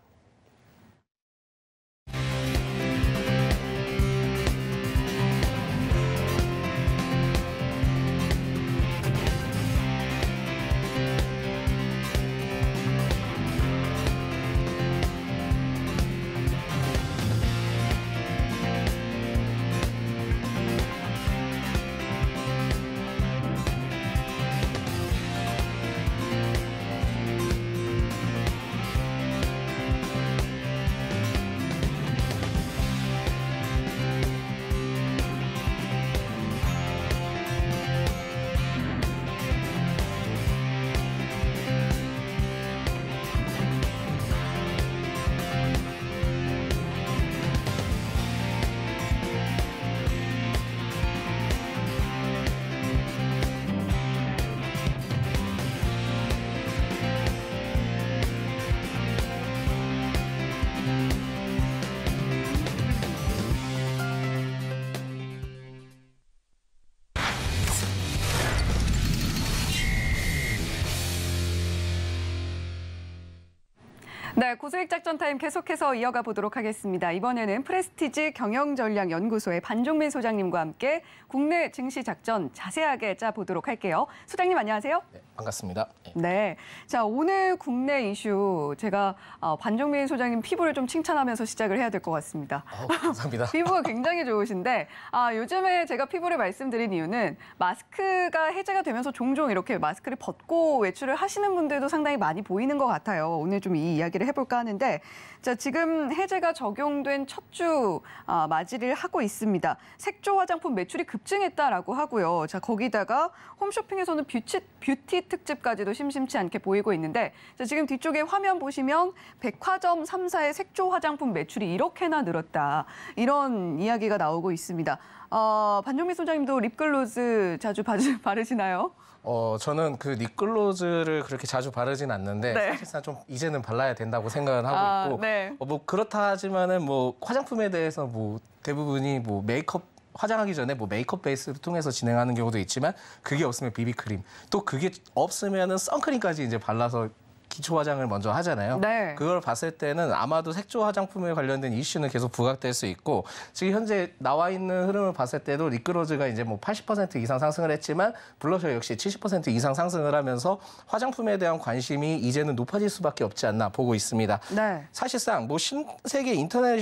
A: 네, 고수익 작전 타임 계속해서 이어가 보도록 하겠습니다. 이번에는 프레스티지 경영전략연구소의 반종민 소장님과 함께 국내 증시 작전 자세하게 짜보도록 할게요. 소장님 안녕하세요. 네, 반갑습니다. 예. 네. 자, 오늘 국내 이슈 제가 어, 반종민 소장님 피부를 좀 칭찬하면서 시작을 해야 될 것 같습니다. 어, 감사합니다. 피부가 굉장히 좋으신데 아, 요즘에 제가 피부를 말씀드린 이유는 마스크가 해제가 되면서 종종 이렇게 마스크를 벗고 외출을 하시는 분들도 상당히 많이 보이는 것 같아요. 오늘 좀 이 이야기를 해볼까 하는데 자, 지금 해제가 적용된 첫주 아, 맞이를 하고 있습니다. 색조 화장품 매출이 급증했다라고 하고요. 자, 거기다가 홈쇼핑에서는 뷰티, 뷰티 특집까지도 심심치 않게 보이고 있는데 지금 뒤쪽에 화면 보시면 백화점 3사의 색조 화장품 매출이 이렇게나 늘었다. 이런 이야기가 나오고 있습니다. 어, 반종미 소장님도 립글로즈 자주 바르시나요?
C: 어, 저는 그 립글로즈를 그렇게 자주 바르진 않는데 네. 사실상 좀 이제는 발라야 된다고 생각은 하고 아, 있고 네. 어, 뭐 그렇다 하지만은 뭐 화장품에 대해서 뭐 대부분이 뭐 메이크업 화장하기 전에 뭐 메이크업 베이스를 통해서 진행하는 경우도 있지만 그게 없으면 비비크림 또 그게 없으면은 선크림까지 이제 발라서 기초 화장을 먼저 하잖아요. 네. 그걸 봤을 때는 아마도 색조 화장품에 관련된 이슈는 계속 부각될 수 있고 지금 현재 나와 있는 흐름을 봤을 때도 리크로즈가 이제 뭐 80% 이상 상승을 했지만 블러셔 역시 70% 이상 상승을 하면서 화장품에 대한 관심이 이제는 높아질 수밖에 없지 않나 보고 있습니다. 네. 사실상 뭐 신세계 인터넷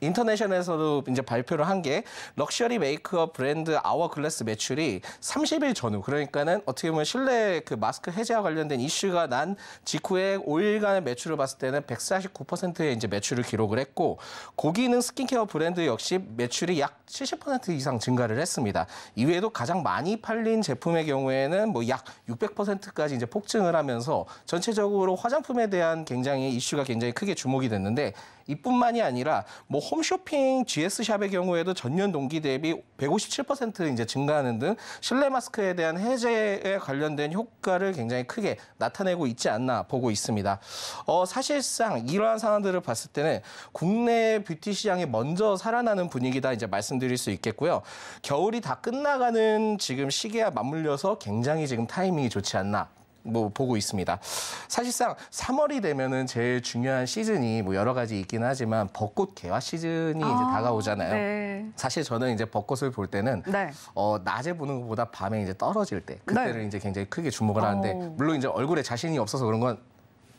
C: 인터내셔널에서도 이제 발표를 한 게 럭셔리 메이크업 브랜드 아워글래스 매출이 30일 전후 그러니까는 어떻게 보면 실내 그 마스크 해제와 관련된 이슈가 난 직후에 5일간의 매출을 봤을 때는 149%의 이제 매출을 기록을 했고 고기능 스킨케어 브랜드 역시 매출이 약 70% 이상 증가를 했습니다. 이외에도 가장 많이 팔린 제품의 경우에는 뭐 약 600%까지 이제 폭증을 하면서 전체적으로 화장품에 대한 굉장히 이슈가 굉장히 크게 주목이 됐는데 이뿐만이 아니라 뭐 홈쇼핑 GS샵의 경우에도 전년 동기 대비 157% 이제 증가하는 등 실내 마스크에 대한 해제에 관련된 효과를 굉장히 크게 나타내고 있지 않나 보고 있습니다. 어, 사실상 이러한 상황들을 봤을 때는 국내 뷰티 시장이 먼저 살아나는 분위기다 이제 말씀드릴 수 있겠고요. 겨울이 다 끝나가는 지금 시기와 맞물려서 굉장히 지금 타이밍이 좋지 않나 뭐 보고 있습니다. 사실상 3월이 되면은 제일 중요한 시즌이 뭐 여러 가지 있긴 하지만 벚꽃 개화 시즌이 아, 이제 다가오잖아요. 네. 사실 저는 이제 벚꽃을 볼 때는 네. 어, 낮에 보는 것보다 밤에 이제 떨어질 때 그때를 네. 이제 굉장히 크게 주목을 하는데 오. 물론 이제 얼굴에 자신이 없어서 그런 건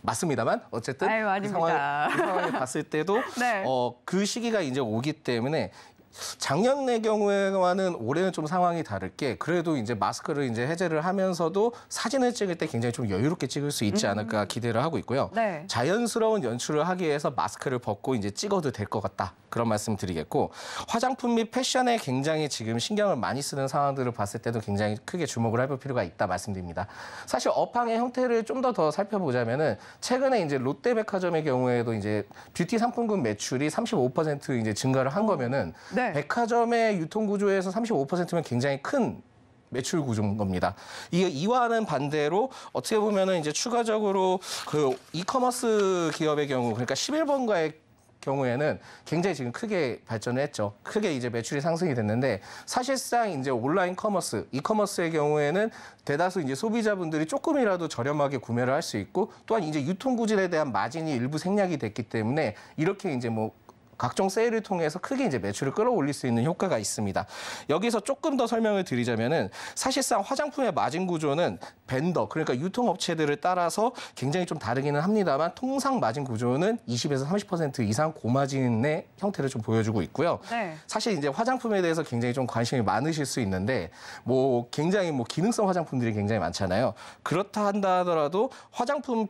C: 맞습니다만 어쨌든 아유, 그, 상황, 그을 봤을 때도 네. 어, 그 시기가 이제 오기 때문에 작년의 경우에와는 올해는 좀 상황이 다를 게 그래도 이제 마스크를 이제 해제를 하면서도 사진을 찍을 때 굉장히 좀 여유롭게 찍을 수 있지 음. 않을까 기대를 하고 있고요. 네. 자연스러운 연출을 하기 위해서 마스크를 벗고 이제 찍어도 될 것 같다. 그런 말씀 드리겠고 화장품 및 패션에 굉장히 지금 신경을 많이 쓰는 상황들을 봤을 때도 굉장히 크게 주목을 해볼 필요가 있다 말씀드립니다. 사실 업황의 형태를 좀 더더 더 살펴보자면은 최근에 이제 롯데백화점의 경우에도 이제 뷰티 상품군 매출이 35% 이제 증가를 한 거면은 네. 백화점의 유통 구조에서 35%면 굉장히 큰 매출 구조인 겁니다. 이, 이와는 반대로 어떻게 보면은 이제 추가적으로 그 이커머스 기업의 경우 그러니까 11번가의 경우에는 굉장히 지금 크게 발전을 했죠. 크게 이제 매출이 상승이 됐는데 사실상 이제 온라인 커머스, 이커머스의 경우에는 대다수 이제 소비자분들이 조금이라도 저렴하게 구매를 할 수 있고 또한 이제 유통 구질에 대한 마진이 일부 생략이 됐기 때문에 이렇게 이제 뭐 각종 세일을 통해서 크게 이제 매출을 끌어올릴 수 있는 효과가 있습니다. 여기서 조금 더 설명을 드리자면은 사실상 화장품의 마진 구조는 벤더 그러니까 유통업체들을 따라서 굉장히 좀 다르기는 합니다만 통상 마진 구조는 20에서 30% 이상 고마진의 형태를 좀 보여주고 있고요. 네. 사실 이제 화장품에 대해서 굉장히 좀 관심이 많으실 수 있는데 뭐 굉장히 뭐 기능성 화장품들이 굉장히 많잖아요. 그렇다 한다 하더라도 화장품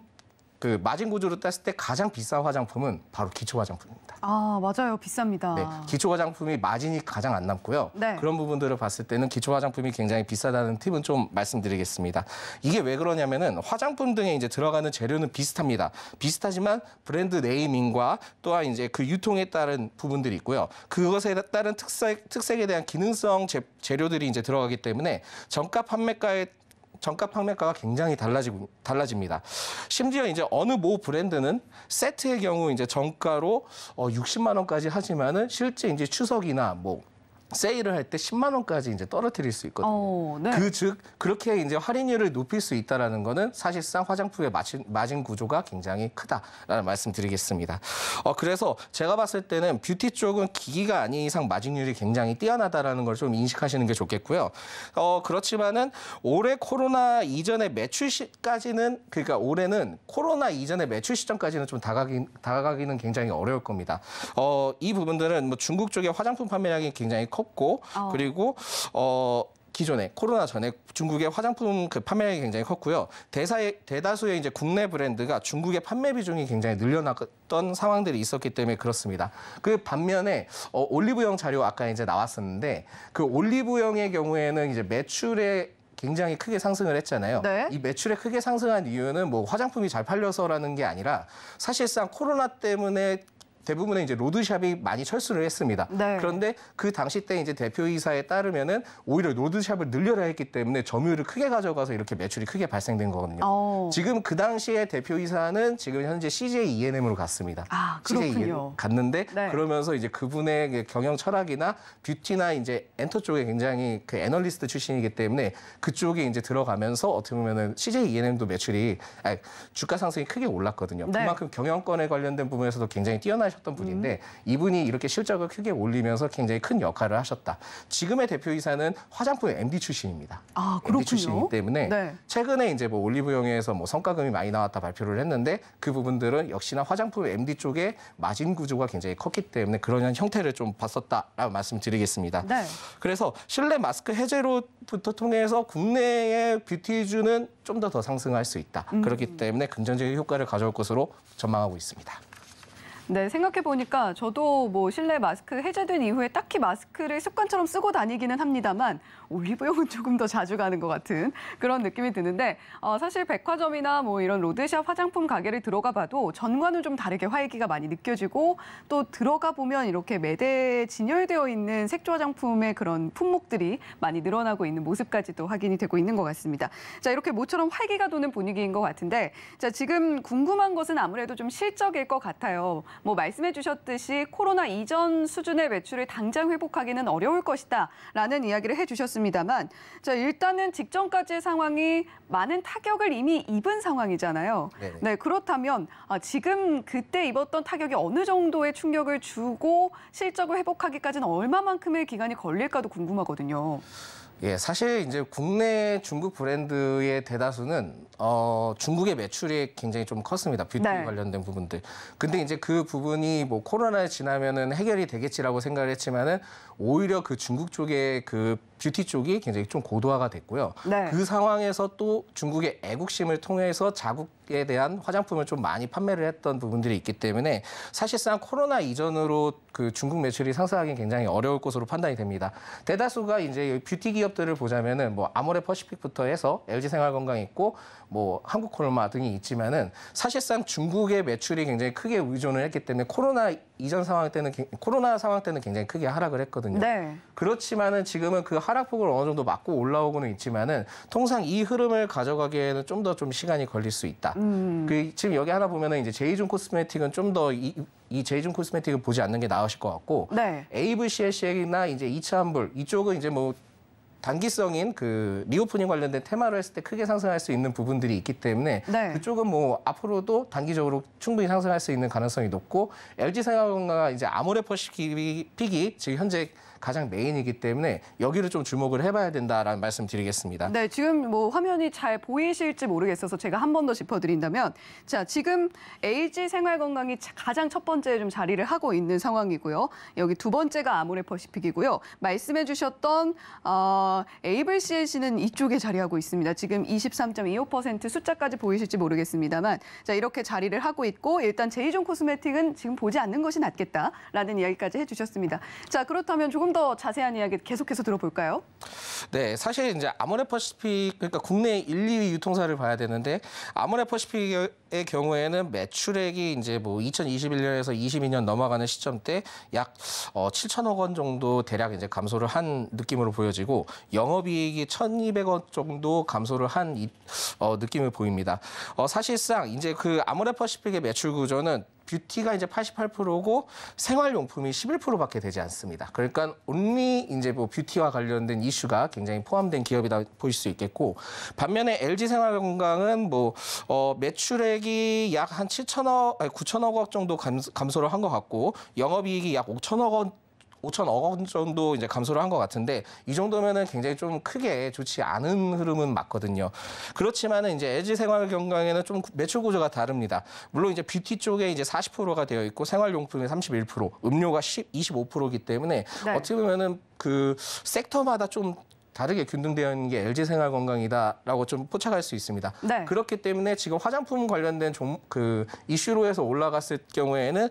C: 그 마진 구조로 땄을 때 가장 비싼 화장품은 바로 기초 화장품입니다.
A: 아 맞아요, 비쌉니다. 네,
C: 기초 화장품이 마진이 가장 안 남고요. 네. 그런 부분들을 봤을 때는 기초 화장품이 굉장히 비싸다는 팁은 좀 말씀드리겠습니다. 이게 왜 그러냐면은 화장품 등에 이제 들어가는 재료는 비슷합니다. 비슷하지만 브랜드 네이밍과 또한 이제 그 유통에 따른 부분들이 있고요. 그것에 따른 특색 특색에 대한 기능성 재, 재료들이 이제 들어가기 때문에 정가 판매가에 정가 판매가가 굉장히 달라지 달라집니다. 심지어 이제 어느 모 브랜드는 세트의 경우 이제 정가로 60만 어, 원까지 하지만은 실제 이제 추석이나 뭐 세일을 할 때 10만 원까지 이제 떨어뜨릴 수 있거든요. 어, 네. 그즉 그렇게 이제 할인율을 높일 수 있다라는 거는 사실상 화장품의 마진, 마진 구조가 굉장히 크다라는 말씀드리겠습니다. 어, 그래서 제가 봤을 때는 뷰티 쪽은 기기가 아닌 이상 마진율이 굉장히 뛰어나다라는 걸 좀 인식하시는 게 좋겠고요. 어, 그렇지만은 올해 코로나 이전의 매출 시까지는 그러니까 올해는 코로나 이전의 매출 시점까지는 좀 다가기, 다가가기는 굉장히 어려울 겁니다. 어, 이 부분들은 뭐 중국 쪽의 화장품 판매량이 굉장히 커 컸고 어. 그리고 어 기존에 코로나 전에 중국의 화장품 그 판매량이 굉장히 컸고요. 대사의 대다수의 이제 국내 브랜드가 중국의 판매 비중이 굉장히 늘려났던 상황들이 있었기 때문에 그렇습니다. 그 반면에 어, 올리브영 자료 아까 이제 나왔었는데 그 올리브영의 경우에는 이제 매출에 굉장히 크게 상승을 했잖아요. 네. 이 매출에 크게 상승한 이유는 뭐 화장품이 잘 팔려서라는 게 아니라 사실상 코로나 때문에 대부분의 이제 로드샵이 많이 철수를 했습니다. 네. 그런데 그 당시 때 이제 대표이사에 따르면은 오히려 로드샵을 늘려야 했기 때문에 점유율을 크게 가져가서 이렇게 매출이 크게 발생된 거거든요. 오. 어. 지금 그 당시에 대표이사는 지금 현재 CJ E&M으로 n 갔습니다.
A: 아, 그렇군요. CJ E&M n
C: 갔는데 네. 그러면서 이제 그분의 그 경영 철학이나 뷰티나 이제 엔터 쪽에 굉장히 그 애널리스트 출신이기 때문에 그쪽에 이제 들어가면서 어떻게 보면은 CJ E&M도 n 매출이 아니, 주가 상승이 크게 올랐거든요. 네. 그만큼 경영권에 관련된 부분에서도 굉장히 뛰어나셨 하셨던 분인데 음. 이분이 이렇게 실적을 크게 올리면서 굉장히 큰 역할을 하셨다. 지금의 대표이사는 화장품 MD 출신입니다.
A: 아, 그렇군요. MD 출신이기
C: 때문에 네. 최근에 이제 뭐 올리브영에서 뭐 성과금이 많이 나왔다 발표를 했는데 그 부분들은 역시나 화장품 MD 쪽에 마진 구조가 굉장히 컸기 때문에 그런 형태를 좀 봤었다라고 말씀드리겠습니다. 네. 그래서 실내 마스크 해제로부터 통해서 국내의 뷰티주는 좀 더더 더 상승할 수 있다. 음. 그렇기 때문에 긍정적인 효과를 가져올 것으로 전망하고 있습니다.
A: 네, 생각해보니까 저도 뭐 실내 마스크 해제된 이후에 딱히 마스크를 습관처럼 쓰고 다니기는 합니다만 올리브영은 조금 더 자주 가는 것 같은 그런 느낌이 드는데 어, 사실 백화점이나 뭐 이런 로드샵 화장품 가게를 들어가 봐도 전과는 좀 다르게 화기가 많이 느껴지고 또 들어가 보면 이렇게 매대에 진열되어 있는 색조 화장품의 그런 품목들이 많이 늘어나고 있는 모습까지도 확인이 되고 있는 것 같습니다. 자, 이렇게 모처럼 활기가 도는 분위기인 것 같은데 자, 지금 궁금한 것은 아무래도 좀 실적일 것 같아요. 뭐 말씀해 주셨듯이 코로나 이전 수준의 매출을 당장 회복하기는 어려울 것이다 라는 이야기를 해 주셨습니다만 자, 일단은 직전까지의 상황이 많은 타격을 이미 입은 상황이잖아요. 네네. 네, 그렇다면 아, 지금 그때 입었던 타격이 어느 정도의 충격을 주고 실적을 회복하기까지는 얼마만큼의 기간이 걸릴까도 궁금하거든요.
C: 예, 사실 이제 국내 중국 브랜드의 대다수는 어, 중국의 매출이 굉장히 좀 컸습니다. 뷰티 네. 관련된 부분들. 근데 이제 그 부분이 뭐 코로나 지나면은 해결이 되겠지라고 생각을 했지만은 오히려 그 중국 쪽의 그 뷰티 쪽이 굉장히 좀 고도화가 됐고요. 네. 그 상황에서 또 중국의 애국심을 통해서 자국에 대한 화장품을 좀 많이 판매를 했던 부분들이 있기 때문에 사실상 코로나 이전으로 그 중국 매출이 상승하기 굉장히 어려울 것으로 판단이 됩니다. 대다수가 이제 뷰티 기업들을 보자면은 뭐 아모레 퍼시픽부터 해서 LG 생활건강 있고 뭐 한국 코로나 등이 있지만은 사실상 중국의 매출이 굉장히 크게 의존을 했기 때문에 코로나 이전 상황 때는 코로나 상황 때는 굉장히 크게 하락을 했거든요. 네. 그렇지만은 지금은 그 하락폭을 어느 정도 막고 올라오고는 있지만은 통상 이 흐름을 가져가기에는 좀 더좀 좀 시간이 걸릴 수 있다. 음. 그 지금 여기 하나 보면은 이제 제이준 코스메틱은 좀 더이 이 제이준 코스메틱을 보지 않는 게 나으실 것 같고 네. AVCLC나 이제 이차 한불 이쪽은 이제 뭐 단기성인 그 리오프닝 관련된 테마로 했을 때 크게 상승할 수 있는 부분들이 있기 때문에 네. 그쪽은 뭐 앞으로도 단기적으로 충분히 상승할 수 있는 가능성이 높고 LG 생활건강과 이제 아모레퍼시픽이 지금 현재 가장 메인이기 때문에 여기를 좀 주목을 해봐야 된다라는 말씀드리겠습니다. 네,
A: 지금 뭐 화면이 잘 보이실지 모르겠어서 제가 한 번 더 짚어드린다면 자 지금 LG 생활건강이 가장 첫 번째 좀 자리를 하고 있는 상황이고요. 여기 두 번째가 아모레퍼시픽이고요. 말씀해주셨던 어, 에이블 CNC는 이쪽에 자리하고 있습니다. 지금 23.25% 숫자까지 보이실지 모르겠습니다만 자 이렇게 자리를 하고 있고 일단 제이존 코스메틱은 지금 보지 않는 것이 낫겠다라는 이야기까지 해주셨습니다. 자 그렇다면 조금 좀더 자세한 이야기 계속해서 들어볼까요?
C: 네, 사실 이제 아모레퍼시픽 그러니까 국내 1, 2위 유통사를 봐야 되는데 아모레퍼시픽의 경우에는 매출액이 이제 뭐 2021년에서 22년 넘어가는 시점 때 약 7천억 어, 원 정도 대략 이제 감소를 한 느낌으로 보여지고 영업이익이 1,200원 정도 감소를 한 이, 어, 느낌을 보입니다. 어, 사실상 이제 그 아모레퍼시픽의 매출 구조는 뷰티가 이제 88%고 생활용품이 11%밖에 되지 않습니다. 그러니까 온리 이제 뭐 뷰티와 관련된 이슈가 굉장히 포함된 기업이다 보일 수 있겠고 반면에 LG 생활건강은 뭐 어, 매출액이 약 한 7천억, 아니 9천억 정도 감소를 한 것 같고 영업이익이 약 5천억 원 5천억 원 정도 이제 감소를 한 것 같은데 이 정도면은 굉장히 좀 크게 좋지 않은 흐름은 맞거든요. 그렇지만은 이제 LG 생활건강에는 좀 매출 구조가 다릅니다. 물론 이제 뷰티 쪽에 이제 40%가 되어 있고 생활용품이 31%, 음료가 10, 25%이기 때문에 네. 어떻게 보면은 그 섹터마다 좀 다르게 균등되어 있는 게 LG 생활 건강이다라고 좀 포착할 수 있습니다. 네. 그렇기 때문에 지금 화장품 관련된 좀 그 이슈로 해서 올라갔을 경우에는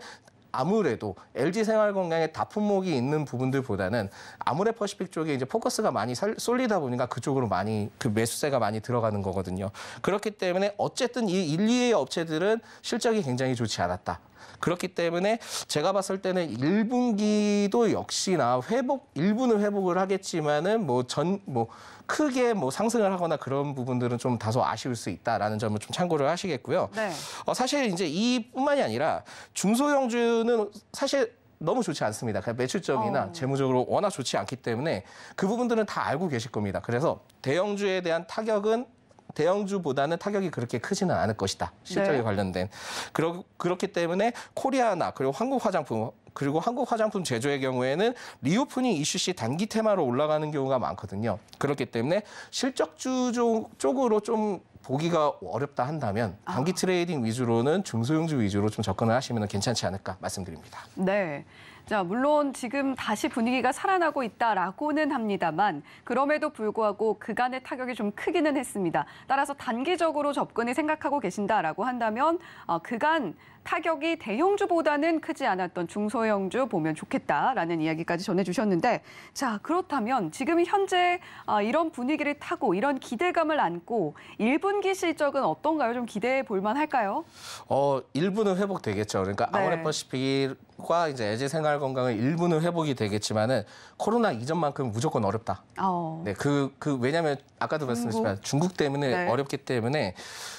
C: 아무래도 LG 생활건강에 다품목이 있는 부분들보다는 아무래퍼시픽 쪽에 이제 포커스가 많이 살, 쏠리다 보니까 그쪽으로 많이 그 매수세가 많이 들어가는 거거든요. 그렇기 때문에 어쨌든 이 1, 2의 업체들은 실적이 굉장히 좋지 않았다. 그렇기 때문에 제가 봤을 때는 1분기도 역시나 회복 일부는 회복을 하겠지만은 뭐전뭐 크게 뭐 상승을 하거나 그런 부분들은 좀 다소 아쉬울 수 있다라는 점을 좀 참고를 하시겠고요. 네. 어, 사실 이제 이뿐만이 아니라 중소형주는 사실 너무 좋지 않습니다. 그냥 그러니까 매출적이나 어. 재무적으로 워낙 좋지 않기 때문에 그 부분들은 다 알고 계실 겁니다. 그래서 대형주에 대한 타격은 대형주보다는 타격이 그렇게 크지는 않을 것이다. 실적에 네. 관련된. 그러, 그렇기 때문에 코리아나 그리고 한국 화장품 그리고 한국 화장품 제조의 경우에는 리오프닝 이슈 시 단기 테마로 올라가는 경우가 많거든요. 그렇기 때문에 실적주 쪽으로 좀 보기가 어렵다 한다면 아. 단기 트레이딩 위주로는 중소형주 위주로 좀 접근을 하시면 괜찮지 않을까 말씀드립니다.
A: 네. 자, 물론 지금 다시 분위기가 살아나고 있다라고는 합니다만 그럼에도 불구하고 그간의 타격이 좀 크기는 했습니다. 따라서 단기적으로 접근을 생각하고 계신다라고 한다면 어, 그간 타격이 대형주보다는 크지 않았던 중소형주 보면 좋겠다라는 이야기까지 전해주셨는데 자 그렇다면 지금 현재 어, 이런 분위기를 타고 이런 기대감을 안고 1분기 실적은 어떤가요? 좀 기대해 볼만할까요?
C: 어 1분은 회복되겠죠. 그러니까 네. 아우레퍼시픽 과 이제 애제 생활 건강은 일부는 회복이 되겠지만은 코로나 이전만큼 무조건 어렵다. 어. 네, 그, 그, 왜냐면 아까도 말씀드렸지만 중국 때문에 네. 어렵기 때문에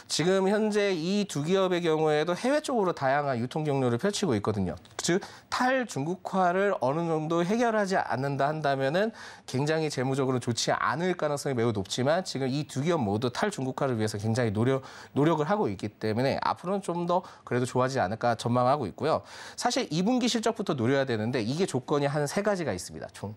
C: 지금 현재 이 두 기업의 경우에도 해외 쪽으로 다양한 유통 경로를 펼치고 있거든요. 즉, 탈 중국화를 어느 정도 해결하지 않는다 한다면은 굉장히 재무적으로 좋지 않을 가능성이 매우 높지만 지금 이 두 기업 모두 탈 중국화를 위해서 굉장히 노력, 노력을 하고 있기 때문에 앞으로는 좀 더 그래도 좋아지지 않을까 전망하고 있고요. 사실 이 2분기 실적부터 노려야 되는데 이게 조건이 한 세 가지가 있습니다. 총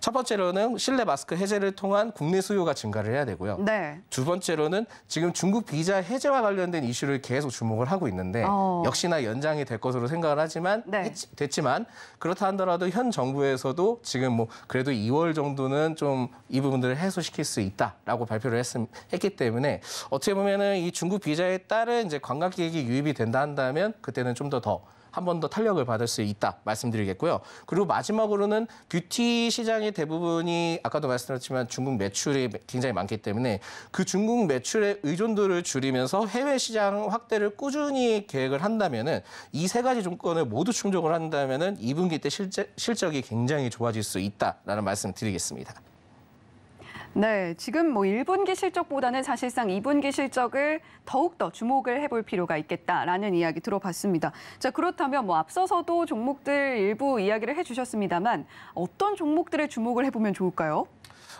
C: 첫 번째로는 실내 마스크 해제를 통한 국내 수요가 증가를 해야 되고요. 네. 두 번째로는 지금 중국 비자 해제와 관련된 이슈를 계속 주목을 하고 있는데 어... 역시나 연장이 될 것으로 생각을 하지만 네. 했지, 됐지만 그렇다 한더라도 현 정부에서도 지금 뭐 그래도 2월 정도는 좀 이 부분들을 해소시킬 수 있다라고 발표를 했, 했기 때문에 어떻게 보면은 이 중국 비자에 따른 이제 관광객이 유입이 된다 한다면 그때는 좀 더더 더 한번더 탄력을 받을 수 있다 말씀드리겠고요. 그리고 마지막으로는 뷰티 시장의 대부분이 아까도 말씀드렸지만 중국 매출이 굉장히 많기 때문에 그 중국 매출의 의존도를 줄이면서 해외 시장 확대를 꾸준히 계획을 한다면은 이 세 가지 조건을 모두 충족을 한다면은 2분기 때 실제, 실적이 굉장히 좋아질 수 있다라는 말씀 드리겠습니다.
A: 네, 지금 뭐 1분기 실적보다는 사실상 2분기 실적을 더욱더 주목을 해볼 필요가 있겠다라는 이야기 들어봤습니다. 자, 그렇다면 뭐 앞서서도 종목들 일부 이야기를 해주셨습니다만 어떤 종목들의 주목을 해보면 좋을까요?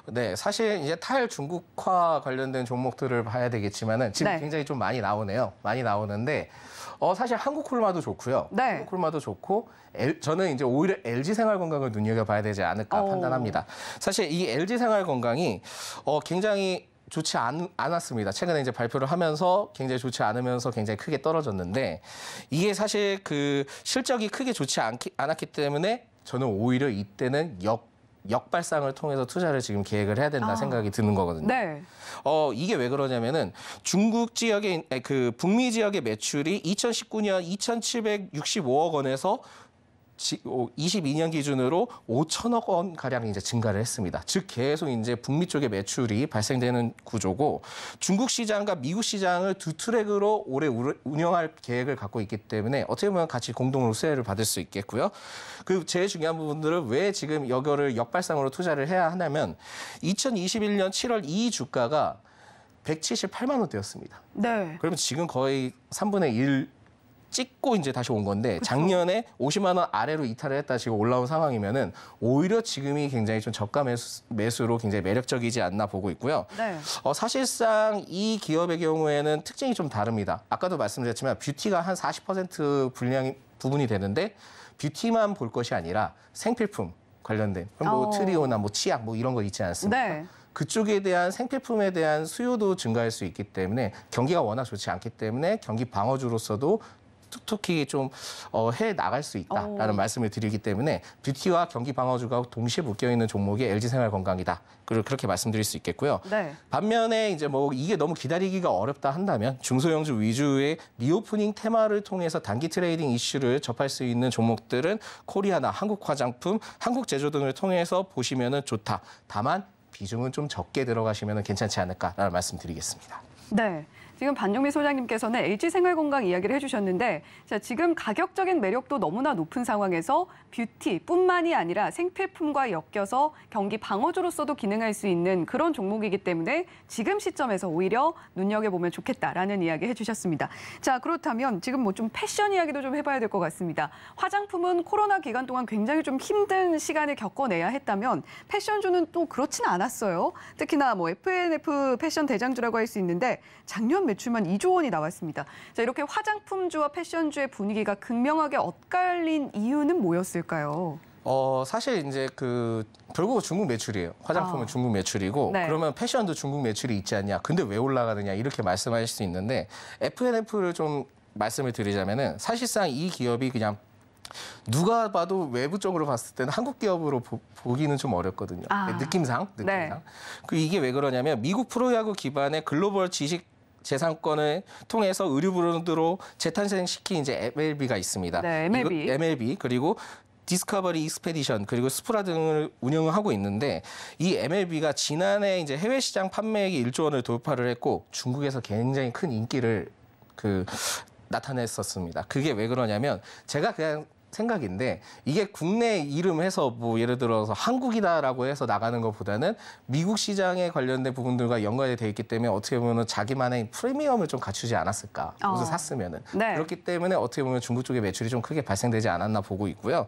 C: 네, 사실 이제 탈중국화 관련된 종목들을 봐야 되겠지만은 지금 네. 굉장히 좀 많이 나오네요. 많이 나오는데 어 사실 한국 콜마도 좋고요. 네. 한국 콜마도 좋고 L, 저는 이제 오히려 LG 생활건강을 눈여겨봐야 되지 않을까 오. 판단합니다. 사실 이 LG 생활건강이 어 굉장히 좋지 않, 않았습니다. 최근에 이제 발표를 하면서 굉장히 좋지 않으면서 굉장히 크게 떨어졌는데 이게 사실 그 실적이 크게 좋지 않기, 않았기 때문에 저는 오히려 이때는 역 역발상을 통해서 투자를 지금 계획을 해야 된다 아. 생각이 드는 거거든요. 네. 어, 이게 왜 그러냐면은 중국 지역의 그 북미 지역의 매출이 2019년 2,765억 원에서 22년 기준으로 5천억 원 가량 이제 증가를 했습니다. 즉 계속 이제 북미 쪽의 매출이 발생되는 구조고 중국 시장과 미국 시장을 두 트랙으로 올해 운영할 계획을 갖고 있기 때문에 어떻게 보면 같이 공동으로 수혜를 받을 수 있겠고요. 그리고 제일 중요한 부분들은 왜 지금 여겨를 역발상으로 투자를 해야 하냐면 2021년 7월 2 주가가 178만 원대였습니다. 네. 그러면 지금 거의 3분의 1 찍고 이제 다시 온 건데 그쵸? 작년에 50만 원 아래로 이탈을 했다 지금 올라온 상황이면은 오히려 지금이 굉장히 좀 저가 매수, 매수로 굉장히 매력적이지 않나 보고 있고요. 네. 어, 사실상 이 기업의 경우에는 특징이 좀 다릅니다. 아까도 말씀드렸지만 뷰티가 한 40% 분량이 부분이 되는데 뷰티만 볼 것이 아니라 생필품 관련된 뭐 어... 트리오나 뭐 치약 뭐 이런 거 있지 않습니까? 네. 그쪽에 대한 생필품에 대한 수요도 증가할 수 있기 때문에 경기가 워낙 좋지 않기 때문에 경기 방어주로서도 톡톡히 좀해 어, 나갈 수 있다라는 오. 어. 말씀을 드리기 때문에 뷰티와 경기 방어주가 동시에 묶여 있는 종목이 LG 생활건강이다. 그리고 그렇게 말씀드릴 수 있겠고요. 네. 반면에 이제 뭐 이게 너무 기다리기가 어렵다 한다면 중소형주 위주의 리오프닝 테마를 통해서 단기 트레이딩 이슈를 접할 수 있는 종목들은 코리아나 한국 화장품, 한국 제조 등을 통해서 보시면은 좋다. 다만 비중은 좀 적게 들어가시면 괜찮지 않을까라는 말씀드리겠습니다.
A: 네. 지금 반종미 소장님께서는 LG생활건강 이야기를 해주셨는데 자, 지금 가격적인 매력도 너무나 높은 상황에서 뷰티뿐만이 아니라 생필품과 엮여서 경기 방어주로서도 기능할 수 있는 그런 종목이기 때문에 지금 시점에서 오히려 눈여겨보면 좋겠다라는 이야기 해주셨습니다. 자 그렇다면 지금 뭐 좀 패션 이야기도 좀 해봐야 될 것 같습니다. 화장품은 코로나 기간 동안 굉장히 좀 힘든 시간을 겪어내야 했다면 패션주는 또 그렇진 않았어요. 특히나 뭐 FNF 패션 대장주라고 할 수 있는데 작년 시장 매출만 2조 원이 나왔습니다. 자, 이렇게 화장품주와 패션주의 분위기가 극명하게 엇갈린 이유는 뭐였을까요?
C: 어, 사실 이제 그 결국 중국 매출이에요. 화장품은 아. 중국 매출이고 네. 그러면 패션도 중국 매출이 있지 않냐. 근데 왜 올라가느냐 이렇게 말씀하실 수 있는데 F&F를 좀 말씀을 드리자면은 사실상 이 기업이 그냥 누가 봐도 외부적으로 봤을 때는 한국 기업으로 보, 기는좀 어렵거든요. 아. 느낌상, 느낌상. 네. 그 이게 왜 그러냐면 미국 프로야구 기반의 글로벌 지식 재산권을 통해서 의류 브랜드로 재탄생시킨 이제 MLB가 있습니다. 네, MLB. MLB 그리고 디스커버리 익스페디션 그리고 스프라 등을 운영 하고 있는데 이 MLB가 지난해 이제 해외 시장 판매액이 1조 원을 돌파를 했고 중국에서 굉장히 큰 인기를 그 나타냈었습니다. 그게 왜 그러냐면 제가 그냥 생각인데 이게 국내 이름 해서 뭐 예를 들어서 한국이다라고 해서 나가는 것보다는 미국 시장에 관련된 부분들과 연관이 돼 있기 때문에 어떻게 보면 자기만의 프리미엄을 좀 갖추지 않았을까. 우선 어. 샀으면은 네. 그렇기 때문에 어떻게 보면 중국 쪽의 매출이 좀 크게 발생되지 않았나 보고 있고요.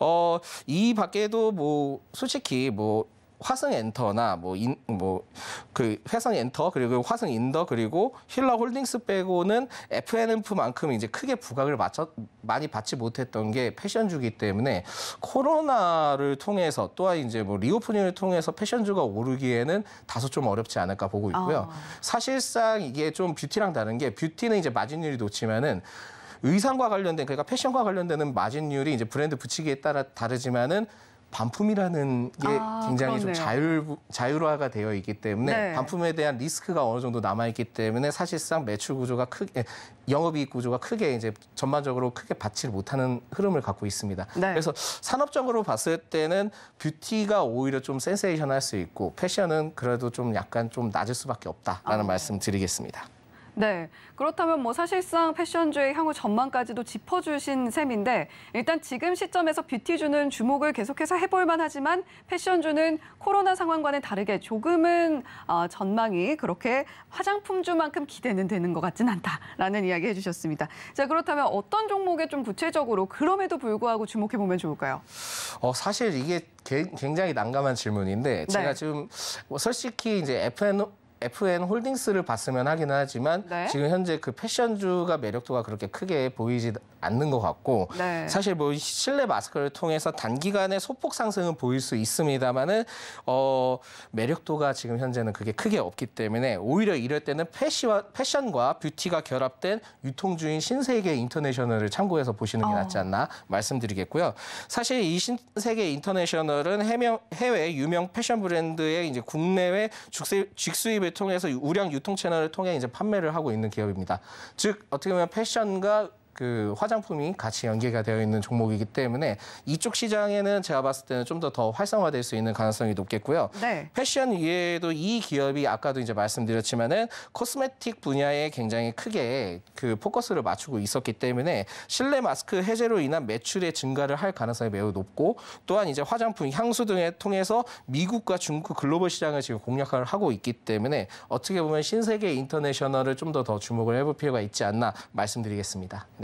C: 어, 이 밖에도 뭐 솔직히 뭐 화성 엔터나 뭐뭐그 인 뭐 그 회성 엔터 그리고 화성 인더 그리고 힐러 홀딩스 빼고는 FNF만큼 이제 크게 부각을 맞춰 많이 받지 못했던 게 패션주기 때문에 코로나를 통해서 또한 이제 뭐 리오프닝을 통해서 패션주가 오르기에는 다소 좀 어렵지 않을까 보고 있고요. 아. 사실상 이게 좀 뷰티랑 다른 게 뷰티는 이제 마진율이 높지만은 의상과 관련된 그러니까 패션과 관련되는 마진율이 이제 브랜드 붙이기에 따라 다르지만은 반품이라는 게 아, 굉장히 그렇네요. 좀 자율, 자율화가 되어 있기 때문에 네. 반품에 대한 리스크가 어느 정도 남아있기 때문에 사실상 매출 구조가 크게, 영업이익 구조가 크게 이제 전반적으로 크게 받지를 못하는 흐름을 갖고 있습니다. 네. 그래서 산업적으로 봤을 때는 뷰티가 오히려 좀 센세이션할 수 있고 패션은 그래도 좀 약간 좀 낮을 수밖에 없다라는 아. 말씀 드리겠습니다.
A: 네, 그렇다면 뭐 사실상 패션주의 향후 전망까지도 짚어주신 셈인데 일단 지금 시점에서 뷰티주는 주목을 계속해서 해볼만 하지만 패션주는 코로나 상황과는 다르게 조금은 어, 전망이 그렇게 화장품주만큼 기대는 되는 것 같진 않다라는 이야기 해주셨습니다. 자 그렇다면 어떤 종목에 좀 구체적으로 그럼에도 불구하고 주목해보면 좋을까요?
C: 어, 사실 이게 굉장히 난감한 질문인데 제가 네. 지금 뭐 솔직히 이제 FN FN 홀딩스를 봤으면 하긴 하지만 네. 지금 현재 그 패션주가 매력도가 그렇게 크게 보이지 않는 것 같고 네. 사실 뭐 실내 마스크를 통해서 단기간에 소폭 상승은 보일 수 있습니다만은 어 매력도가 지금 현재는 그게 크게 없기 때문에 오히려 이럴 때는 패시와 패션과 뷰티가 결합된 유통주인 신세계 인터내셔널을 참고해서 보시는 게 어. 낫지 않나 말씀드리겠고요. 사실 이 신세계 인터내셔널은 해명, 해외 유명 패션 브랜드의 이제 국내외 직수입을 통해서 우량 유통 채널을 통해 이제 판매를 하고 있는 기업입니다. 즉 어떻게 보면 패션과 그 화장품이 같이 연계가 되어 있는 종목이기 때문에 이쪽 시장에는 제가 봤을 때는 좀 더 더 활성화될 수 있는 가능성이 높겠고요. 네. 패션 이외에도 이 기업이 아까도 이제 말씀드렸지만은 코스메틱 분야에 굉장히 크게 그 포커스를 맞추고 있었기 때문에 실내 마스크 해제로 인한 매출의 증가를 할 가능성이 매우 높고 또한 이제 화장품, 향수 등에 통해서 미국과 중국 글로벌 시장을 지금 공략을 하고 있기 때문에 어떻게 보면 신세계 인터내셔널을 좀 더더 더 주목을 해볼 필요가 있지 않나 말씀드리겠습니다. 네.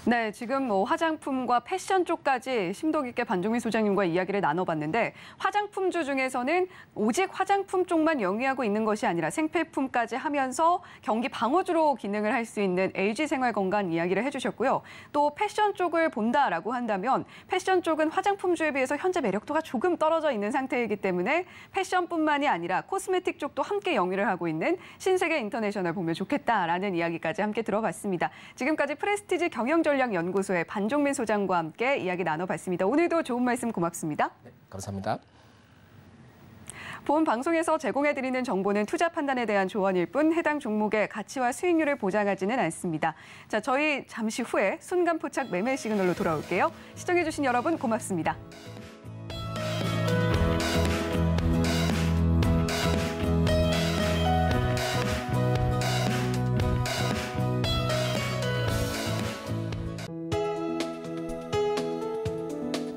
A: 네, 지금 뭐 화장품과 패션 쪽까지 심도 깊게 반종민 소장님과 이야기를 나눠봤는데 화장품주 중에서는 오직 화장품 쪽만 영위하고 있는 것이 아니라 생필품까지 하면서 경기 방어주로 기능을 할 수 있는 LG 생활건강 이야기를 해주셨고요. 또 패션 쪽을 본다라고 한다면 패션 쪽은 화장품주에 비해서 현재 매력도가 조금 떨어져 있는 상태이기 때문에 패션뿐만이 아니라 코스메틱 쪽도 함께 영위를 하고 있는 신세계 인터내셔널 보면 좋겠다라는 이야기까지 함께 들어봤습니다. 지금까지 프레스티지 경영 국가전략연구소의 반종민 소장과 함께 이야기 나눠봤습니다. 오늘도 좋은 말씀 고맙습니다. 네, 감사합니다. 본 방송에서 제공해드리는 정보는 투자 판단에 대한 조언일 뿐 해당 종목의 가치와 수익률을 보장하지는 않습니다. 자, 저희 잠시 후에 순간 포착 매매 시그널로 돌아올게요. 시청해주신 여러분 고맙습니다.